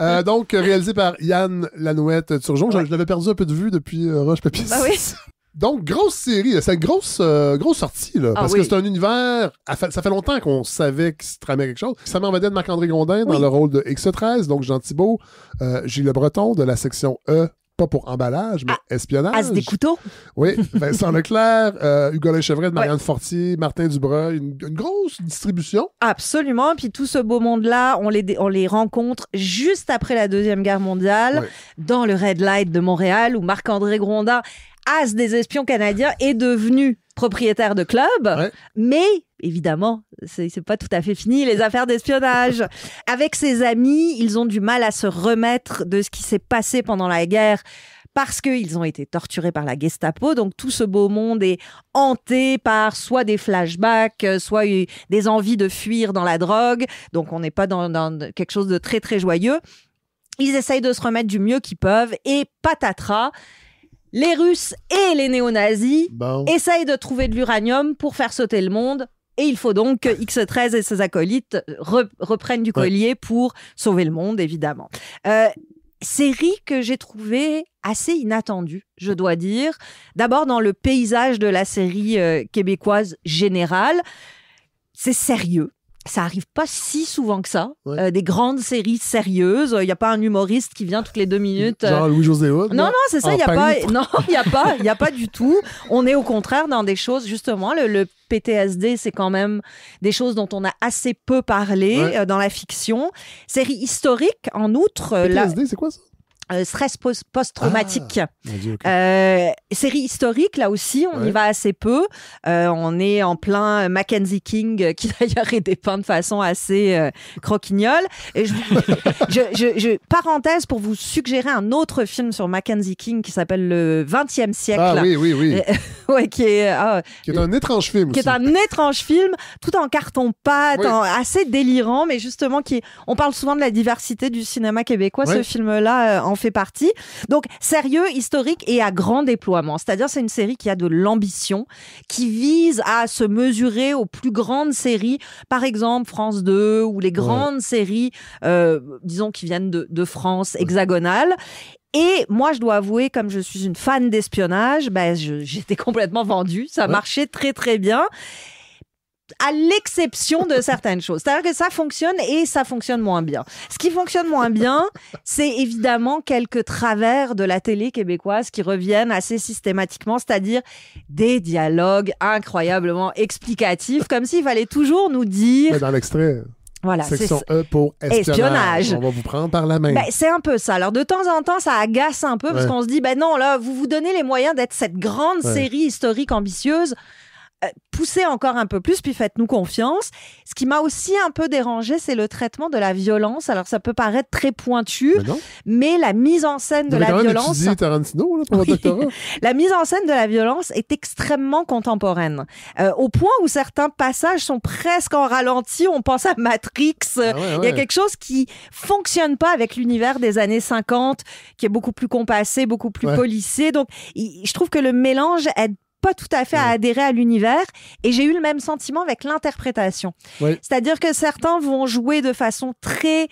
Euh, donc, réalisé par Yann Lanouette Turgeon. Ouais. Je, l'avais perdu un peu de vue depuis Roche Papier. Ben oui. Donc, grosse série, euh, cette grosse, euh, grosse sortie, ah parce que c'est un univers, ça fait longtemps qu'on savait qu'il se tramait quelque chose. Ça m'en de Marc-André Grondin dans le rôle de X13, donc Jean Thibault, euh, Gilles Le Breton de la section E pas pour emballage, mais ah, espionnage. As des couteaux. Oui, Vincent [laughs] Leclerc, Hugo Léchevret, Marianne Fortier, Martin Dubreuil, une, grosse distribution. Absolument. Puis tout ce beau monde-là, on les, on
les rencontre juste après la Deuxième Guerre mondiale, dans le Red Light de Montréal, où Marc-André Grondin as des espions canadiens, est devenu propriétaire de club, mais évidemment, c'est pas tout à fait fini les affaires d'espionnage. [laughs] Avec ses amis, ils ont du mal à se remettre de ce qui s'est passé pendant la guerre parce qu'ils ont été torturés par la Gestapo. Donc tout ce beau monde est hanté par soit des flashbacks, soit des envies de fuir dans la drogue. Donc on n'est pas dans, dans quelque chose de très très joyeux. Ils essayent de se remettre du mieux qu'ils peuvent et patatras les Russes et les néo-nazis essayent de trouver de l'uranium pour faire sauter le monde. Et il faut donc que X13 et ses acolytes reprennent du collier pour sauver le monde, évidemment. Euh, série que j'ai trouvée assez inattendue, je dois dire. D'abord dans le paysage de la série euh, québécoise générale. C'est sérieux, ça arrive pas si souvent que ça. Euh, des grandes séries sérieuses, il n'y a pas un humoriste qui vient toutes les deux minutes. Euh. Louis José Non, non, c'est ça, il n'y a pas. [laughs] Non, il y a pas, il a pas du tout. On est au contraire dans des choses justement. Le, PTSD, c'est quand même des choses dont on a assez peu parlé euh, dans la fiction. Série historique, en outre. PTSD, c'est quoi ça euh, stress post-traumatique. Ah, euh, série historique, là aussi, on y va assez peu. Euh, on est en plein Mackenzie King, qui [laughs] d'ailleurs est dépeint de façon assez croquignole. Et [laughs] parenthèse pour vous suggérer un autre film sur Mackenzie King qui s'appelle Le 20e siècle. Ah oui, oui, oui. [laughs] qui, est, ah, est un étrange film. Qui est un étrange film, tout en carton-pâte, assez délirant, mais justement, qui on parle souvent de la diversité du cinéma québécois. Ce film-là, en fait partie. Donc sérieux, historique et à grand déploiement. C'est-à-dire c'est une série qui a de l'ambition, qui vise à se mesurer aux plus grandes séries, par exemple France 2 ou les grandes séries, euh, disons, qui viennent de, France hexagonale. Et moi, je dois avouer, comme je suis une fan d'espionnage, ben, j'étais [laughs] complètement vendue. Ça marchait très très bien à l'exception de certaines choses. C'est-à-dire que ça fonctionne et ça fonctionne moins bien. Ce qui fonctionne moins bien, c'est évidemment quelques travers de la télé québécoise qui reviennent assez systématiquement, c'est-à-dire des dialogues incroyablement explicatifs, comme s'il fallait toujours nous dire...
dans l'extrait... Voilà, Section E pour espionnage. On va vous prendre par la main. Ben, c'est
un peu ça. Alors, de temps en temps, ça agace un peu parce qu'on se dit, ben non, là, vous vous donnez les moyens d'être cette grande série historique ambitieuse. Euh, poussez encore un peu plus, puis faites-nous confiance. Ce qui m'a aussi un peu dérangé, c'est le traitement de la violence. Alors, ça peut paraître très pointu, mais, la mise en scène de la violence.
[laughs]
la mise en scène de la violence est extrêmement contemporaine, euh, au point où certains passages sont presque en ralenti. On pense à Matrix. Ah il y a quelque chose qui fonctionne pas avec l'univers des années 50, qui est beaucoup plus compassé, beaucoup plus policé. Donc, je trouve que le mélange aide pas tout à fait à adhérer à l'univers. Et j'ai eu le même sentiment avec l'interprétation. C'est-à-dire que certains vont jouer de façon très...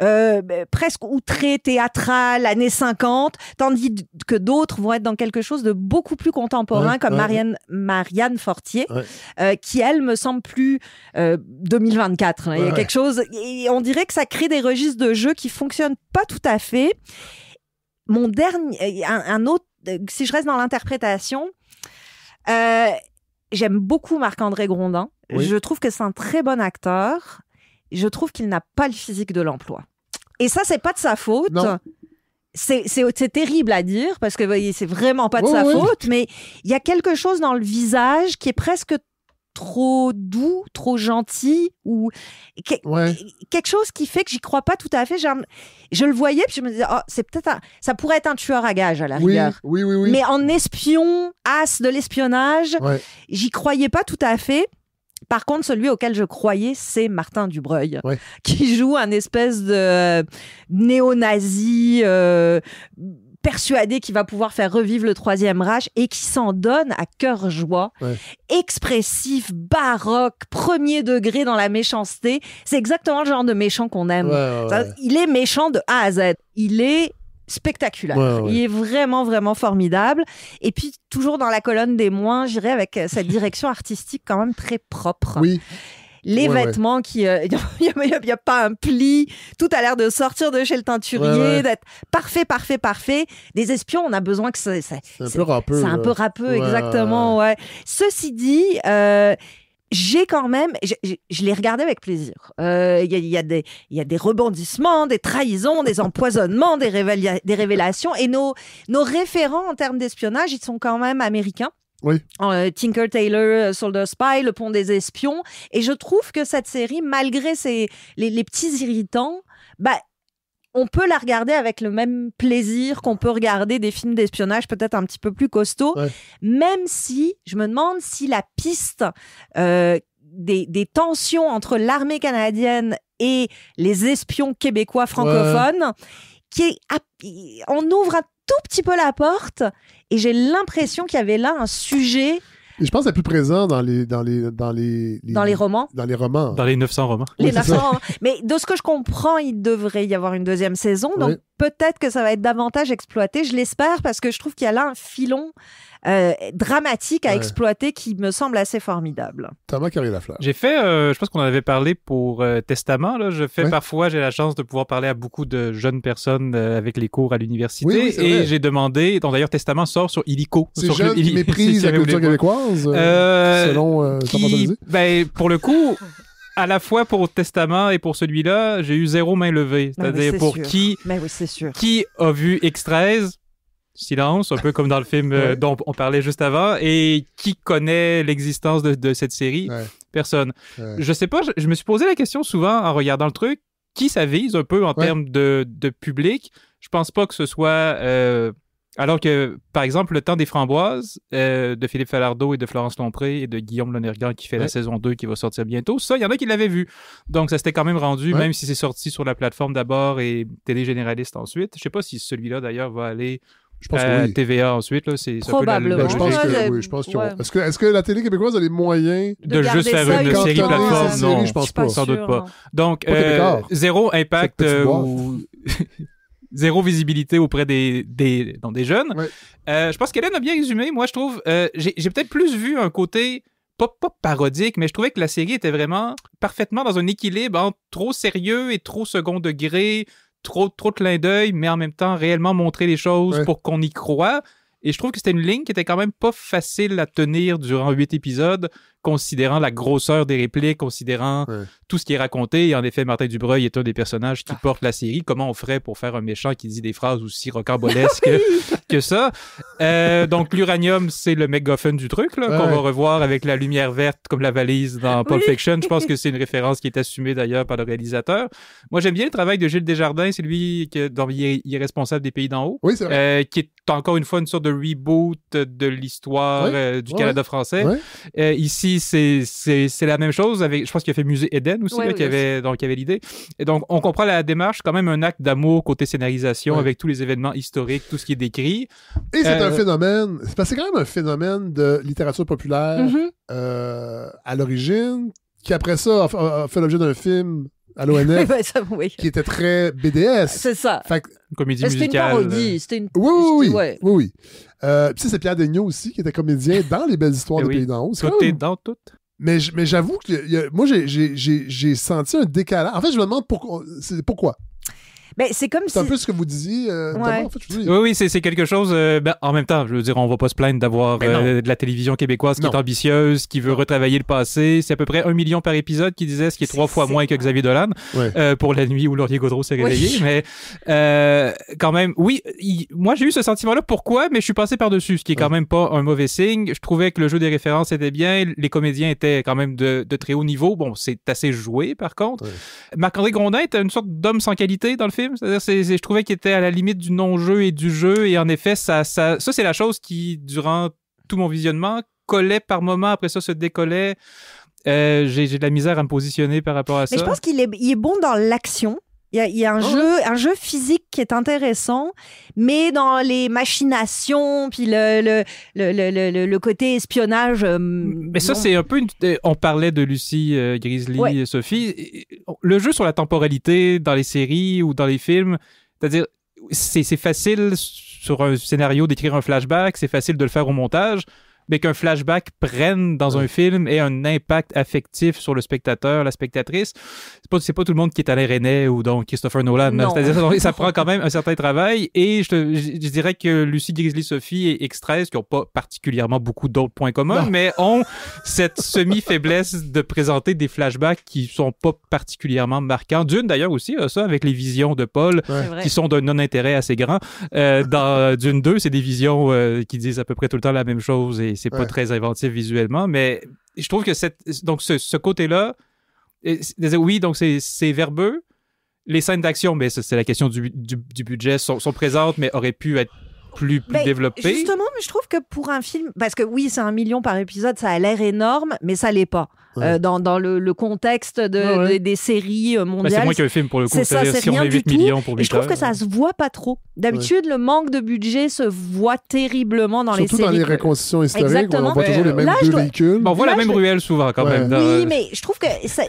Euh, ben, presque ou très théâtrale années 50 tandis que d'autres vont être dans quelque chose de beaucoup plus contemporain comme Marianne Fortier euh, qui elle me semble plus 2024 euh, hein, il y a quelque chose et on dirait que ça crée des registres de jeu qui fonctionnent pas tout à fait mon dernier un autre si je reste dans l'interprétation euh, j'aime beaucoup Marc-André Grondin. Je trouve que c'est un très bon acteur. Je trouve qu'il n'a pas le physique de l'emploi. Et ça, c'est pas de sa faute. c'est terrible à dire parce que voyez, c'est vraiment pas de sa faute, mais il y a quelque chose dans le visage qui est presque trop doux, trop gentil ou quelque chose qui fait que j'y crois pas tout à fait. Je le voyais puis je me disais oh, c'est peut-être ça pourrait être un tueur à gage à la rigueur. Oui, oui, Mais en espion, as de l'espionnage, j'y croyais pas tout à fait. Par contre, celui auquel je croyais, c'est Martin Dubreuil, qui joue un espèce de néo-nazi euh, persuadé qu'il va pouvoir faire revivre le troisième rage et qui s'en donne à cœur joie, expressif, baroque, premier degré dans la méchanceté. C'est exactement le genre de méchant qu'on aime. il est méchant de A à Z. Il est spectaculaire. Il est vraiment, vraiment formidable. Et puis, toujours dans la colonne des moins, j'irai avec cette euh, direction artistique quand même très propre. Oui les vêtements qui. Euh, [laughs] il n'y a, pas un pli. Tout a l'air de sortir de chez le teinturier, d'être parfait, parfait, parfait. Des espions, on a besoin que ça. c'est
un peu rappeux. C'est un peu rappeux, exactement.
Ouais. Ceci dit. Euh, j'ai quand même, je, l'ai regardé avec plaisir. Euh, il y, a, des, y a des rebondissements, des trahisons, des empoisonnements, des, révélations. Et nos, nos référents en termes d'espionnage, ils sont quand même américains. Euh, Tinker Taylor, euh, Soldier Spy, Le Pont des Espions. Et je trouve que cette série, malgré ses, les, petits irritants, bah, on peut la regarder avec le même plaisir qu'on peut regarder des films d'espionnage peut-être un petit peu plus costauds, même si je me demande si la piste euh, des, tensions entre l'armée canadienne et les espions québécois francophones, qui est, on ouvre tout petit peu la porte et j'ai l'impression qu'il y avait là un sujet.
je pense que c'est plus présent dans les dans les dans les, romans. Dans les romans. Dans les 900 romans. Les
Mais de ce que je comprends, il devrait y avoir une deuxième saison. Donc peut-être que ça va être davantage exploité. Je l'espère parce que je trouve qu'il y a là un filon euh, dramatique à exploiter qui me semble assez formidable.
Thomas carré J'ai fait, euh, je pense qu'on en avait parlé pour euh, Testament. Là. Je fais parfois, j'ai la chance de pouvoir parler à beaucoup de jeunes personnes avec les cours à l'université. et j'ai demandé, d'ailleurs Testament sort sur Illico. sur le, [laughs] la culture québécoise,
selon qui,
ben, Pour le coup... à la fois pour Testament et pour celui-là, j'ai eu zéro main levée. C'est-à-dire pour qui, qui a vu X13 silence, un peu comme dans le film euh, dont on parlait juste avant. Et qui connaît l'existence de, cette série Personne. Je sais pas, je, me suis posé la question souvent en regardant le truc qui ça vise un peu en termes de, public. Je pense pas que ce soit. Euh, alors que, par exemple, Le Temps des Framboises euh, de Philippe Falardeau et de Florence Lompré et de Guillaume Lonergan qui fait la saison 2 qui va sortir bientôt, ça, il y en a qui l'avaient vu. Donc, ça s'était quand même rendu, même si c'est sorti sur la plateforme d'abord et Télé Généraliste ensuite. Je sais pas si celui-là, d'ailleurs, va aller je pense que euh, oui. TVA ensuite, là, c'est probablement. Ben, je pense que, oui, je
pense qu'ils ont... Est-ce que, la télé québécoise a les moyens de, juste faire une série plateforme Non, je pense pas. Sans doute pas. Donc euh,
zéro impact euh, ou [laughs] zéro visibilité auprès des des, des jeunes. je pense qu'Hélène a bien résumé. Moi, je trouve, j'ai peut-être plus vu un côté pas, pas, parodique, mais je trouvais que la série était vraiment parfaitement dans un équilibre entre trop sérieux et trop second degré, trop, trop de clin d'œil, mais en même temps réellement montrer les choses pour qu'on y croit. Et je trouve que c'était une ligne qui était quand même pas facile à tenir durant huit épisodes, considérant la grosseur des répliques, considérant tout ce qui est raconté. Et en effet, Martin Dubreuil est un des personnages qui ah. porte la série. Comment on ferait pour faire un méchant qui dit des phrases aussi rocambolesques [laughs] que, ça? Euh, donc, l'uranium, c'est le MacGuffin du truc, là, qu'on va revoir avec la lumière verte comme la valise dans Pulp Fiction. Je pense que [laughs] c'est une référence qui est assumée d'ailleurs par le réalisateur. Moi, j'aime bien le travail de Gilles Desjardins. C'est lui qui est, responsable des pays d'en haut. Euh, qui est encore une fois une sorte de reboot de l'histoire euh, du Canada français. ici, c'est la même chose. Avec, je pense qu'il a fait Musée Eden aussi, là, qui avait, donc, avait l'idée. Et donc, on comprend la démarche, quand même un acte d'amour côté scénarisation avec tous les événements historiques, tout ce qui est décrit. Et c'est un euh,
phénomène, c'est parce c'est quand même un phénomène de littérature populaire mm-hmm. euh, à l'origine, qui après ça a fait l'objet d'un film à l'ONF, [laughs] qui était très BDS. C'est ça. Fait une comédie musicale. C'était une parodie. C'était une... Oui, oui, oui. oui, oui. Euh, puis c'est Pierre Daigneault aussi, qui était comédien dans Les Belles Histoires eh de Pays d'en haut. dans tout. Mais, j'avoue que moi, j'ai senti un décalage. En fait, je me demande pourquoi. Pourquoi? Ben, c'est comme C'est un peu ce que vous disiez. Euh, oui,
oui, c'est quelque chose. Euh, ben, en même temps, je veux dire, on va pas se plaindre d'avoir ben euh, de la télévision québécoise qui est ambitieuse, qui veut retravailler le passé. C'est à peu près un million par épisode qui disait ce qui est trois fois moins que Xavier Dolan pour la nuit où Laurier Gaudreau s'est réveillé. Mais quand même, oui, moi j'ai eu ce sentiment-là. Pourquoi Mais je suis passé par-dessus, ce qui est quand même pas un mauvais signe. Je trouvais que le jeu des références était bien. Les comédiens étaient quand même de, très haut niveau. Bon, c'est assez joué par contre. Marc-André Grondin était une sorte d'homme sans qualité dans le film c'est-à-dire, je trouvais qu'il était à la limite du non-jeu et du jeu. Et en effet, ça, ça, ça c'est la chose qui, durant tout mon visionnement, collait par moment, après ça se décollait. Euh, j'ai de la misère à me positionner par rapport à ça. Mais je pense
qu'il est, il est bon dans l'action. Il y a, un, oh. jeu, un jeu physique qui est intéressant, mais dans les machinations, puis le, le, le, le, le côté espionnage. Euh, mm, mais ça,
c'est un peu. Euh, on parlait de Lucie, euh, Grizzly, Sophie. Le jeu sur la temporalité dans les séries ou dans les films, c'est-à-dire, c'est facile sur un scénario d'écrire un flashback, c'est facile de le faire au montage mais qu'un flashback prenne dans un film ait un impact affectif sur le spectateur, la spectatrice. C'est pas, c'est pas tout le monde qui est Alain René ou donc Christopher Nolan. C'est-à-dire, ça, prend quand même un [laughs] certain travail. Et je, dirais que Lucie Grizzly-Sophie et X-13, qui n'ont pas particulièrement beaucoup d'autres points communs, mais ont [laughs] cette semi-faiblesse de présenter des flashbacks qui sont pas particulièrement marquants. Dune, d'ailleurs, aussi, ça, avec les visions de Paul, qui sont d'un non-intérêt assez grand. Euh, dans Dune deux, c'est des visions euh, qui disent à peu près tout le temps la même chose et c'est pas très inventif visuellement, mais je trouve que cette, donc ce, côté-là, oui, donc c'est verbeux. Les scènes d'action, mais c'est la question du, budget, sont, présentes, mais auraient pu être plus, plus ben, Justement,
je trouve que pour un film, parce que oui, c'est un million par épisode, ça a l'air énorme, mais ça l'est pas. Euh, dans, dans le, contexte Des, séries euh, mondiales. c'est moi qui avais fait pour le coup, ça, c'est rien du
tout. Millions pour et je
trouve que
ça euh. se voit pas trop. D'habitude, le manque de budget se voit terriblement dans
les séries. Surtout dans les réconciliations historiques, on voit toujours les mêmes là, deux véhicules. on voit la même ruelle souvent quand même. Bah,
oui, mais
je trouve que ça,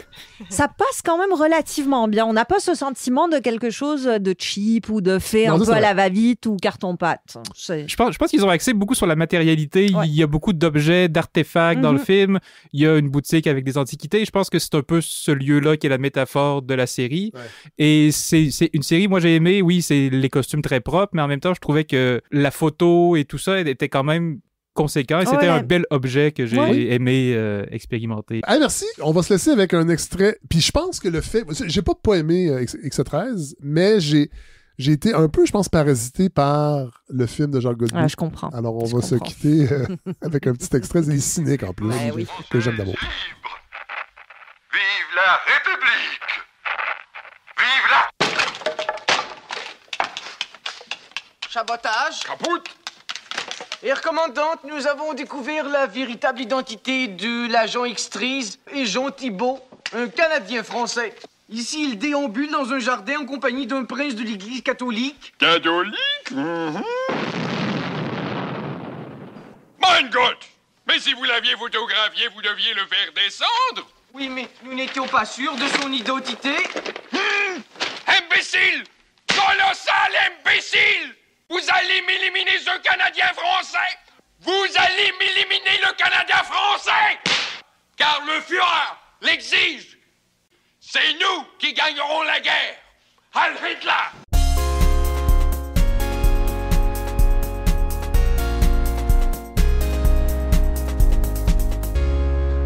passe quand même relativement bien. On n'a pas ce sentiment de quelque chose de cheap ou de fait un peu à la va-vite ou carton-pâte. Je
pense, je pense qu'ils ont axé beaucoup sur la matérialité. Il y a beaucoup d'objets, d'artefacts dans le mhm. film. Il y a une boutique avec des antiquités. Je pense que c'est un peu ce lieu-là qui est la métaphore de la série. Et c'est une série, moi j'ai aimé, oui, c'est les costumes très propres, mais en même temps, je trouvais que la photo et tout ça était quand même conséquent et ah c'était un bel objet que j'ai aimé euh, expérimenter. Ah,
merci. On va se laisser avec un extrait. Puis je pense que le fait. J'ai pas pas aimé euh, X 13 mais j'ai j'ai été un peu, je pense, parasité par le film de Jacques Godbout. Ah, je comprends. Alors, on va se quitter euh, [laughs] avec un petit extrait. C'est cynique en plus, ben que j'aime d'abord. Vive la République! Vive la. Chabotage! Capoute!
Et recommandante, nous avons découvert la véritable identité de l'agent Extrise et Jean Thibault, un Canadien français. Ici, il déambule dans un jardin en compagnie d'un prince de l'église catholique. Catholique mm-hmm.
Mein Gott Mais si vous l'aviez photographié, vous deviez le faire descendre
Oui, mais nous n'étions pas sûrs de son identité. Hmm! imbécile Colossal imbécile Vous allez m'éliminer ce Canadien français Vous allez m'éliminer le Canadien français Car le
Führer l'exige c'est nous qui gagnerons la guerre. Heil
Hitler!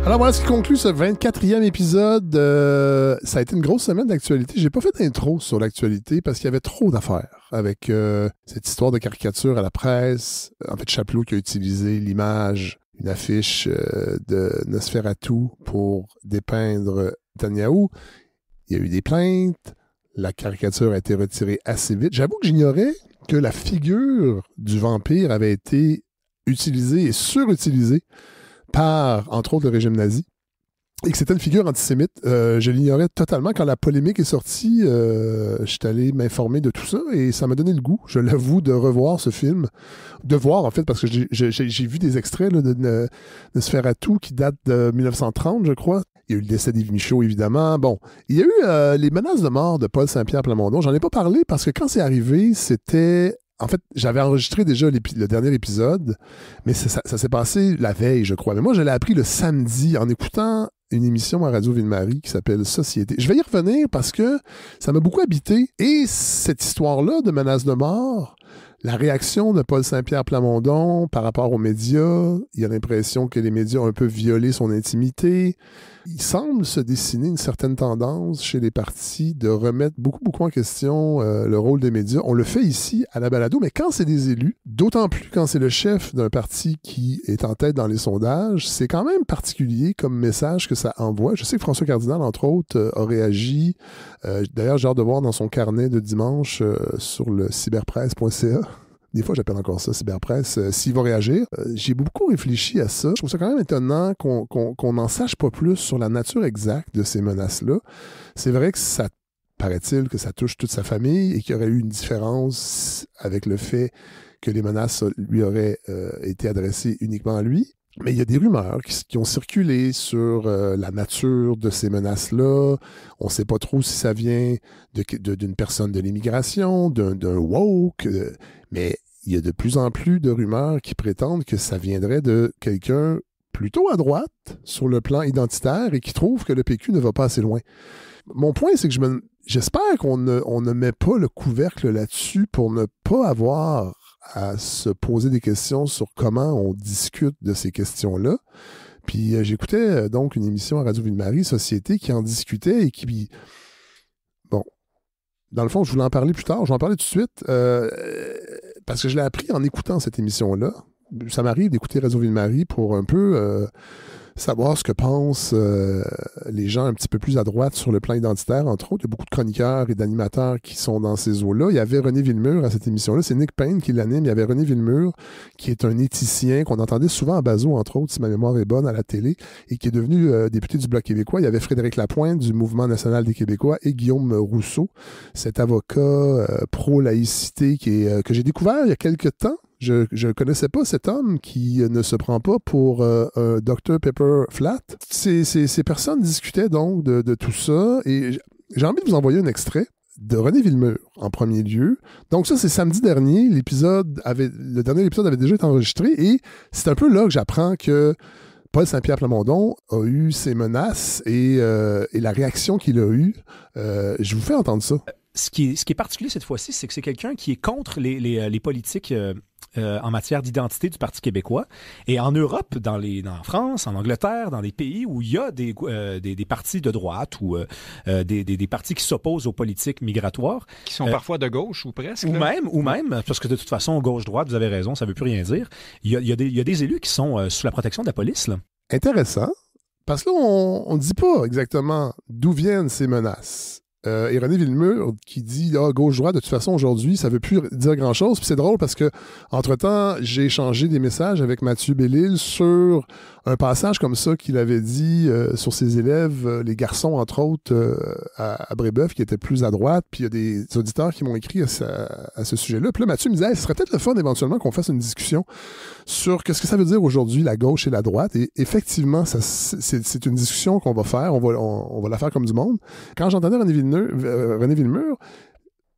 Alors voilà ce qui conclut ce 24e épisode. Euh, ça a été une grosse semaine d'actualité. J'ai pas fait d'intro sur l'actualité parce qu'il y avait trop d'affaires avec euh, cette histoire de caricature à la presse. En fait, Chapelot qui a utilisé l'image une affiche euh, de Nosferatu pour dépeindre Netanyahu. Il y a eu des plaintes. La caricature a été retirée assez vite. J'avoue que j'ignorais que la figure du vampire avait été utilisée et surutilisée par, entre autres, le régime nazi et que c'était une figure antisémite. Euh, je l'ignorais totalement. Quand la polémique est sortie, euh, je allé m'informer de tout ça et ça m'a donné le goût, je l'avoue, de revoir ce film. De voir, en fait, parce que j'ai vu des extraits de, de, de Sferatu qui date de 1930, je crois. Il y a eu le décès d'Yves Michaud, évidemment. Bon, il y a eu euh, les menaces de mort de Paul Saint-Pierre Plamondon. J'en ai pas parlé parce que quand c'est arrivé, c'était en fait, j'avais enregistré déjà le dernier épisode, mais ça s'est passé la veille, je crois. Mais moi, je l'ai appris le samedi en écoutant une émission à Radio Ville-Marie qui s'appelle Société. Je vais y revenir parce que ça m'a beaucoup habité. Et cette histoire-là de menace de mort, la réaction de Paul Saint-Pierre Plamondon par rapport aux médias, il y a l'impression que les médias ont un peu violé son intimité il semble se dessiner une certaine tendance chez les partis de remettre beaucoup, beaucoup en question euh, le rôle des médias. On le fait ici à la balado, mais quand c'est des élus, d'autant plus quand c'est le chef d'un parti qui est en tête dans les sondages, c'est quand même particulier comme message que ça envoie. Je sais que François Cardinal, entre autres, aurait euh, a réagi. Euh, d'ailleurs, j'ai hâte de voir dans son carnet de dimanche sur le cyberpresse.ca des fois, j'appelle encore ça cyberpresse. Euh, s'il va réagir, euh, j'ai beaucoup réfléchi à ça. Je trouve ça quand même étonnant qu'on n'en sache pas plus sur la nature exacte de ces menaces-là. C'est vrai que ça paraît-il que ça touche toute sa famille et qu'il y aurait eu une différence avec le fait que les menaces lui auraient euh, été adressées uniquement à lui. Mais il y a des rumeurs qui, ont circulé sur la nature de ces menaces-là. On ne sait pas trop si ça vient d'une de, d'une personne de l'immigration, d'un woke, mais il y a de plus en plus de rumeurs qui prétendent que ça viendrait de quelqu'un plutôt à droite sur le plan identitaire et qui trouve que le PQ ne va pas assez loin. Mon point, c'est que je j'espère qu'on ne, met pas le couvercle là-dessus pour ne pas avoir à se poser des questions sur comment on discute de ces questions-là. Puis euh, j'écoutais euh, donc une émission à Radio Ville-Marie, Société, qui en discutait et qui. Bon. Dans le fond, je voulais en parler plus tard, je vais en parler tout de suite. Euh, parce que je l'ai appris en écoutant cette émission-là. Ça m'arrive d'écouter Radio Ville-Marie pour un peu euh, savoir ce que pensent euh, les gens un petit peu plus à droite sur le plan identitaire, entre autres. Il y a beaucoup de chroniqueurs et d'animateurs qui sont dans ces eaux-là. Il y avait René Villemur à cette émission-là. C'est Nick Payne qui l'anime. Il y avait René Villemur, qui est un éthicien qu'on entendait souvent à Bazo, entre autres, si ma mémoire est bonne, à la télé, et qui est devenu euh, député du Bloc québécois. Il y avait Frédéric Lapointe du Mouvement national des Québécois et Guillaume Rousseau, cet avocat euh, pro-laïcité qui est, que j'ai découvert il y a quelques temps je ne connaissais pas cet homme qui euh, ne se prend pas pour euh, un Dr Pepper Flat. Ces, personnes discutaient donc de, tout ça et j'ai envie de vous envoyer un extrait de René Villemur en premier lieu. Donc ça, c'est samedi dernier. L'épisode avait, le dernier épisode avait déjà été enregistré et c'est un peu là que j'apprends que Paul Saint-Pierre Plamondon a eu ses menaces et, euh, la réaction qu'il a eue. je vous fais entendre ça. Ce qui, est, ce qui est particulier cette fois-ci, c'est que c'est quelqu'un qui est contre les, politiques euh, en matière d'identité du Parti québécois. Et en Europe, dans les, en France, en Angleterre, dans des pays où il y a des,
euh,
partis de droite ou euh, des, partis qui s'opposent aux politiques migratoires. Qui sont parfois
de gauche ou presque. Ou même, ou même, parce que de toute façon, gauche-droite, vous avez raison, ça ne veut plus rien dire. Il y a, des, élus qui sont sous la protection de la police. Intéressant. Parce que là, on ne dit pas exactement d'où viennent ces menaces. Euh, et René Villemur qui dit ah, gauche-droite, de toute façon, aujourd'hui, ça veut plus dire grand-chose. Puis c'est drôle parce que, entre-temps, j'ai échangé des messages avec Mathieu Bellil sur un passage comme ça qu'il avait dit euh, sur ses élèves, euh, les garçons entre autres euh, à, Brébeuf, qui étaient plus à droite. Puis il y a des auditeurs qui m'ont écrit à, à ce sujet-là. Puis là, Mathieu me disait, ce serait peut-être le fun éventuellement qu'on fasse une discussion sur qu'est-ce que ça veut dire aujourd'hui la gauche et la droite. Et effectivement, c'est une discussion qu'on va faire. On va, on, va la faire comme du monde. Quand j'entendais René René Villemur,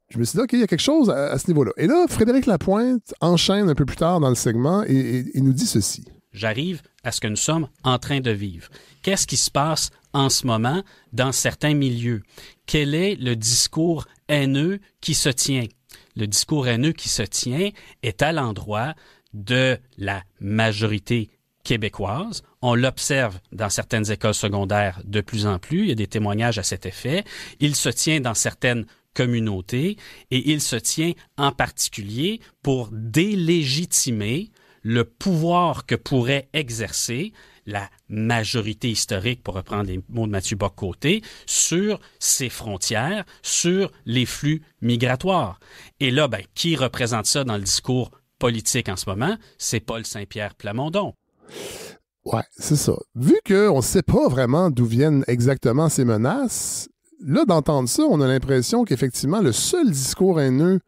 je me suis dit, OK, il y a quelque chose à, ce niveau-là. Et là, Frédéric Lapointe enchaîne un peu plus tard dans le segment et, et, et nous dit ceci.
J'arrive à ce que nous sommes en train de vivre. Qu'est-ce qui se passe en ce moment dans certains milieux? Quel est le discours haineux qui se tient? Le discours haineux qui se tient est à l'endroit de la majorité québécoise. On l'observe dans certaines écoles secondaires de plus en plus. Il y a des témoignages à cet effet. Il se tient dans certaines communautés et il se tient en particulier pour délégitimer le pouvoir que pourrait exercer la majorité historique, pour reprendre les mots de Mathieu Bock-Côté, sur ses frontières, sur les flux migratoires. Et là, ben, qui représente ça dans le discours politique en ce moment? C'est Paul Saint-Pierre Plamondon.
Ouais, c'est ça. Vu qu'on ne sait pas vraiment d'où viennent exactement ces menaces, là, d'entendre ça, on a l'impression qu'effectivement, le seul discours haineux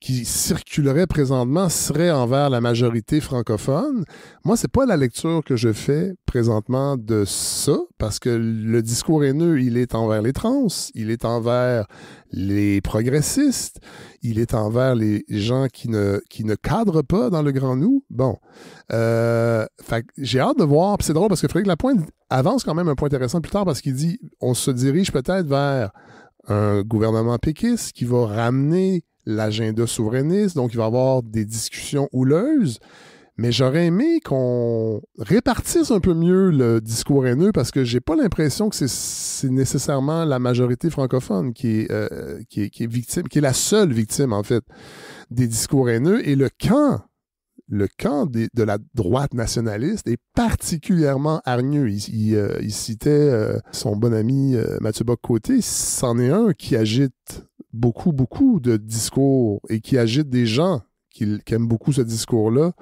qui circulerait présentement serait envers la majorité francophone. Moi, c'est pas la lecture que je fais présentement de ça, parce que le discours haineux, il est envers les trans, il est envers les progressistes, il est envers les gens qui ne, qui ne cadrent pas dans le grand nous. Bon. Euh, j'ai hâte de voir, c'est drôle parce que Frédéric Lapointe avance quand même un point intéressant plus tard parce qu'il dit on se dirige peut-être vers un gouvernement péquiste qui va ramener l'agenda souverainiste, donc il va y avoir des discussions houleuses. Mais j'aurais aimé qu'on répartisse un peu mieux le discours haineux parce que j'ai pas l'impression que c'est nécessairement la majorité francophone qui est, euh, qui, victime, qui est la seule victime, en fait, des discours haineux. Et le camp le camp de la droite nationaliste est particulièrement hargneux. Il, euh, citait euh, son bon ami Mathieu bock c'en est un qui agite beaucoup, beaucoup de discours et qui agitent des gens qui, aiment beaucoup ce discours-là,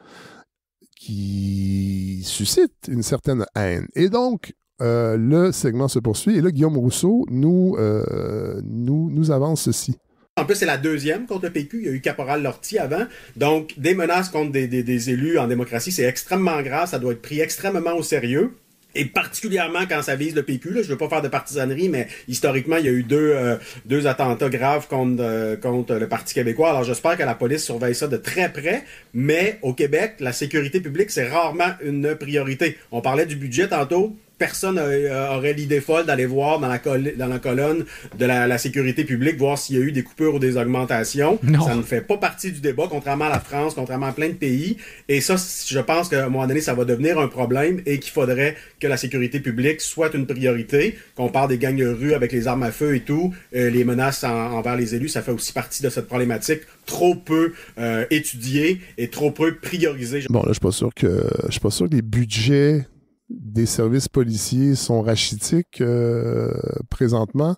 qui suscite une certaine haine. Et donc, euh, le segment se poursuit. Et là, Guillaume Rousseau euh, nous, nous, avance ceci. En plus,
c'est la deuxième contre le PQ. Il y a eu Caporal Lortie avant. Donc, des menaces contre des élus en démocratie, c'est extrêmement grave. Ça doit être pris extrêmement au sérieux et particulièrement quand ça vise le PQ, là, je veux pas faire de partisanerie, mais historiquement, il y a eu deux, euh, deux attentats graves contre, euh, contre le Parti québécois. Alors j'espère que la police surveille ça de très près, mais au Québec, la sécurité publique, c'est rarement une priorité. On parlait du budget tantôt personne euh, aurait l'idée folle d'aller voir dans la, dans la colonne de la, sécurité publique, voir s'il y a eu des coupures ou des augmentations. Ça ne fait pas partie du débat, contrairement à la France, contrairement à plein de pays. Et ça, je pense qu'à un moment donné, ça va devenir un problème et qu'il faudrait que la sécurité publique soit une priorité. Qu'on parle des gangs de rue avec les armes à feu et tout, euh, les menaces envers les élus, ça fait aussi partie de cette problématique trop peu euh, étudiée et trop peu priorisée. Bon, là, je
suis pas sûr que, je suis pas sûr que les budgets des services policiers sont rachitiques euh, présentement.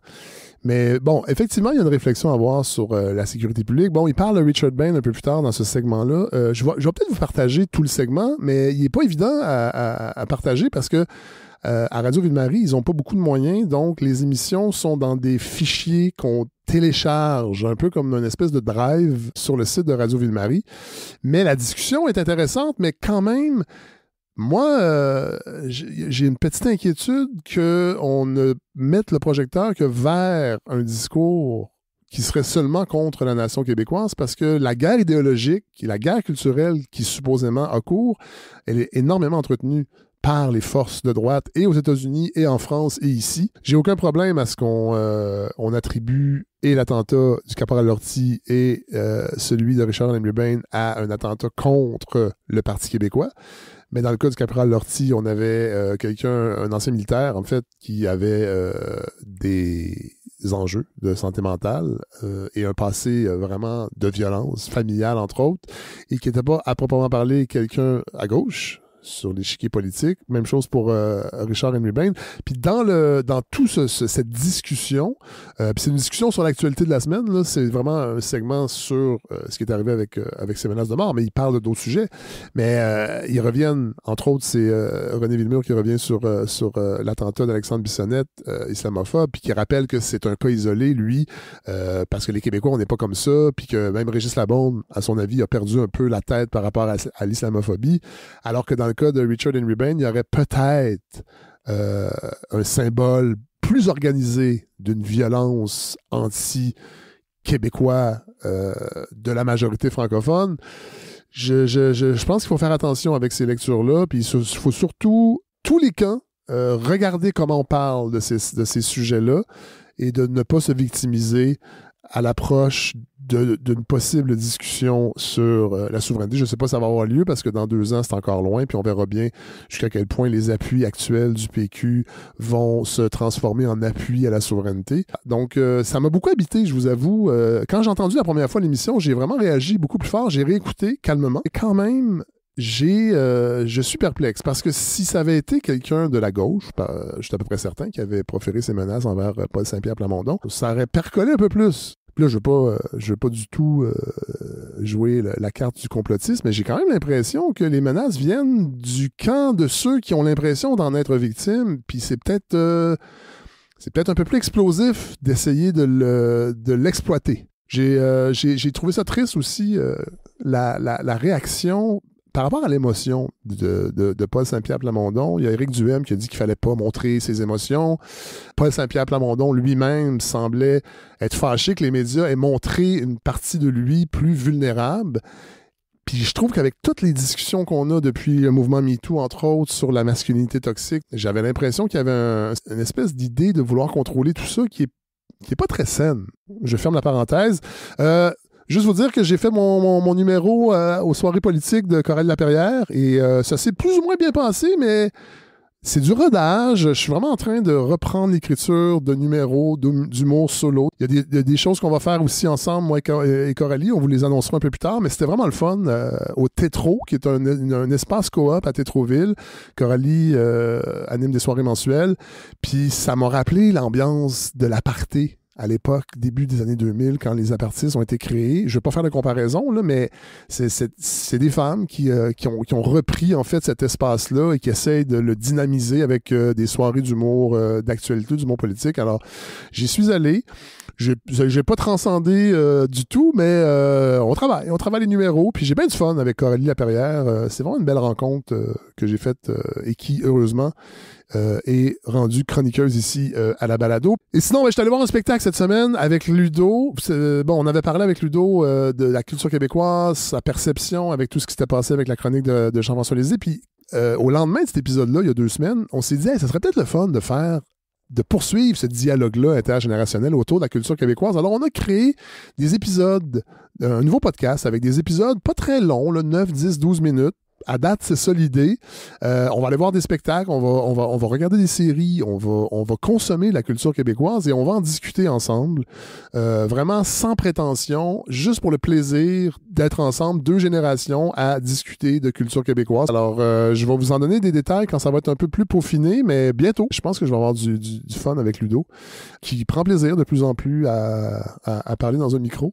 Mais bon, effectivement, il y a une réflexion à avoir sur euh, la sécurité publique. Bon, il parle de Richard Bain un peu plus tard dans ce segment-là. Euh, je vais, peut-être vous partager tout le segment, mais il n'est pas évident à, partager parce que à Radio Ville-Marie, ils n'ont pas beaucoup de moyens, donc les émissions sont dans des fichiers qu'on télécharge, un peu comme une espèce de drive sur le site de Radio Ville-Marie. Mais la discussion est intéressante, mais quand même, moi, euh, j'ai une petite inquiétude qu'on ne mette le projecteur que vers un discours qui serait seulement contre la nation québécoise parce que la guerre idéologique et la guerre culturelle qui supposément a cours, elle est énormément entretenue par les forces de droite et aux États-Unis et en France et ici. J'ai aucun problème à ce qu'on euh, attribue et l'attentat du caporal Lortie et euh, celui de Richard Lemieux-Bain à un attentat contre le Parti québécois. Mais dans le cas du caporal Lortie, on avait euh, quelqu'un, un ancien militaire, en fait, qui avait euh, des enjeux de santé mentale euh, et un passé vraiment de violence familiale, entre autres, et qui n'était pas à proprement parler quelqu'un à gauche, sur l'échiquier politique. Même chose pour euh, Richard Henry Bain. Puis dans le dans tout ce, cette discussion, euh, puis c'est une discussion sur l'actualité de la semaine. Là, c'est vraiment un segment sur euh, ce qui est arrivé avec avec ces menaces de mort. Mais ils parlent d'autres sujets. Mais ils reviennent, entre autres, c'est René Villemur qui revient sur sur l'attentat d'Alexandre Bissonnette, islamophobe, puis qui rappelle que c'est un cas isolé, lui, parce que les Québécois on n'est pas comme ça, puis que même Régis Labonde, à son avis, a perdu un peu la tête par rapport à, à l'islamophobie, alors que dans le cas de Richard Henry Bain, il y aurait peut-être euh, un symbole plus organisé d'une violence anti-québécois euh, de la majorité francophone. Je, pense qu'il faut faire attention avec ces lectures-là, puis il faut surtout, tous les camps, euh, regarder comment on parle de ces, de ces sujets-là et de ne pas se victimiser à l'approche d'une possible discussion sur euh, la souveraineté. Je ne sais pas si ça va avoir lieu parce que dans deux ans, c'est encore loin, puis on verra bien jusqu'à quel point les appuis actuels du PQ vont se transformer en appui à la souveraineté. Donc, euh, ça m'a beaucoup habité, je vous avoue. Euh, quand j'ai entendu la première fois l'émission, j'ai vraiment réagi beaucoup plus fort. J'ai réécouté calmement. Et quand même, j'ai, je suis perplexe parce que si ça avait été quelqu'un de la gauche, je suis à peu près certain, qui avait proféré ses menaces envers Paul Saint-Pierre Plamondon, ça aurait percolé un peu plus. Puis là, je ne veux, pas, euh, pas du tout euh, jouer la, carte du complotisme, mais j'ai quand même l'impression que les menaces viennent du camp de ceux qui ont l'impression d'en être victimes. Puis c'est peut-être euh, c'est peut-être un peu plus explosif d'essayer de l'exploiter. j'ai trouvé ça triste aussi, la, la réaction par rapport à l'émotion de, Paul Saint-Pierre Plamondon, il y a Éric Duhem qui a dit qu'il fallait pas montrer ses émotions. Paul Saint-Pierre Plamondon lui-même semblait être fâché que les médias aient montré une partie de lui plus vulnérable. Puis je trouve qu'avec toutes les discussions qu'on a depuis le mouvement MeToo, entre autres, sur la masculinité toxique, j'avais l'impression qu'il y avait une espèce d'idée de vouloir contrôler tout ça qui est qui n'est pas très saine. Je ferme la parenthèse. Euh, Juste vous dire que j'ai fait mon, mon, numéro euh, aux soirées politiques de Coralie Laperrière et euh, ça s'est plus ou moins bien passé, mais c'est du rodage. Je suis vraiment en train de reprendre l'écriture de numéros d'humour solo. Il y, a des, des choses qu'on va faire aussi ensemble, moi et Coralie. On vous les annoncera un peu plus tard, mais c'était vraiment le fun euh, au Tétro, qui est un, un, espace coop à Tétroville. Coralie anime des soirées mensuelles. Puis ça m'a rappelé l'ambiance de l'aparté à l'époque, début des années 2000, quand les apartistes ont été créés. Je ne vais pas faire de comparaison, là, mais c'est des femmes euh, qui, ont, repris en fait cet espace-là et qui essayent de le dynamiser avec euh, des soirées d'humour, d'actualité, euh, d'actualité, d'humour politique. Alors, j'y suis allé j'ai pas transcendé euh, du tout, mais euh, on travaille, on travaille les numéros, puis j'ai bien du fun avec Coralie Laperrière. Euh, c'est vraiment une belle rencontre que j'ai faite et qui, heureusement, est rendue chroniqueuse ici à la balado. Et sinon, ben, je suis allé voir un spectacle cette semaine avec Ludo. Bon, on avait parlé avec Ludo de la culture québécoise, sa perception avec tout ce qui s'était passé avec la chronique de, de Jean-François Lézé, puis au lendemain de cet épisode-là, il y a deux semaines, on s'est dit, hey, ça serait peut-être le fun de faire de poursuivre ce dialogue-là intergénérationnel autour de la culture québécoise. Alors, on a créé des épisodes, euh, un nouveau podcast avec des épisodes pas très longs, là, 9, 10, 12 minutes, à date, c'est ça l'idée. Euh, on va aller voir des spectacles, on va, va, on va regarder des séries, on va, on va consommer la culture québécoise et on va en discuter ensemble, euh, vraiment sans prétention, juste pour le plaisir d'être ensemble, deux générations, à discuter de culture québécoise. Alors, euh, je vais vous en donner des détails quand ça va être un peu plus peaufiné, mais bientôt, je pense que je vais avoir du, fun avec Ludo, qui prend plaisir de plus en plus à, parler dans un micro.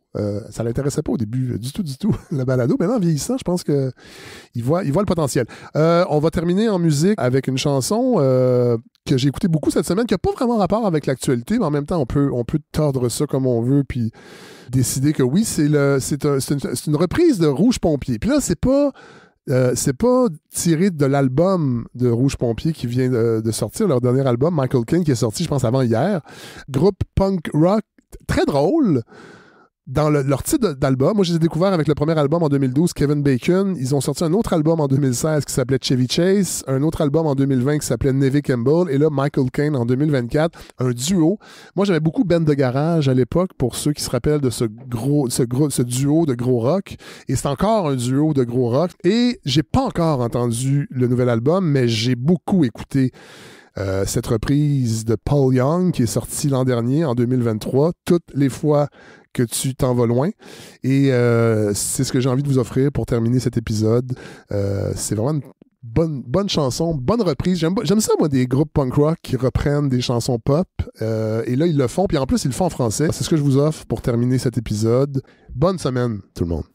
ça l'intéressait pas au début du tout, du tout, [laughs] le balado. Mais en vieillissant, je pense qu'il voit ils le potentiel. Euh, on va terminer en musique avec une chanson euh, que j'ai écoutée beaucoup cette semaine, qui n'a pas vraiment rapport avec l'actualité, mais en même temps, on peut, on peut tordre ça comme on veut, puis décider que oui, c'est un, une, une reprise de Rouge Pompier. Puis là, c'est pas... Euh, c'est pas tiré de l'album de Rouge Pompier qui vient de, de, sortir, leur dernier album, Michael King, qui est sorti, je pense, avant hier. Groupe punk rock très drôle dans leur titre d'album, moi je les ai découverts avec le premier album en 2012, Kevin Bacon. Ils ont sorti un autre album en 2016 qui s'appelait Chevy Chase, un autre album en 2020 qui s'appelait Nevy Campbell, et là Michael Caine en 2024, un duo. Moi j'avais beaucoup Ben de Garage à l'époque pour ceux qui se rappellent de ce gros, ce gros, duo de gros rock. Et c'est encore un duo de gros rock. Et j'ai pas encore entendu le nouvel album, mais j'ai beaucoup écouté. Euh, cette reprise de Paul Young qui est sortie l'an dernier, en 2023, toutes les fois que tu t'en vas loin. Et euh, c'est ce que j'ai envie de vous offrir pour terminer cet épisode. Euh, c'est vraiment une bonne, bonne chanson, bonne reprise. J'aime ça, moi, des groupes punk rock qui reprennent des chansons pop. Euh, et là, ils le font. Puis en plus, ils le font en français. C'est ce que je vous offre pour terminer cet épisode. Bonne semaine, tout le monde.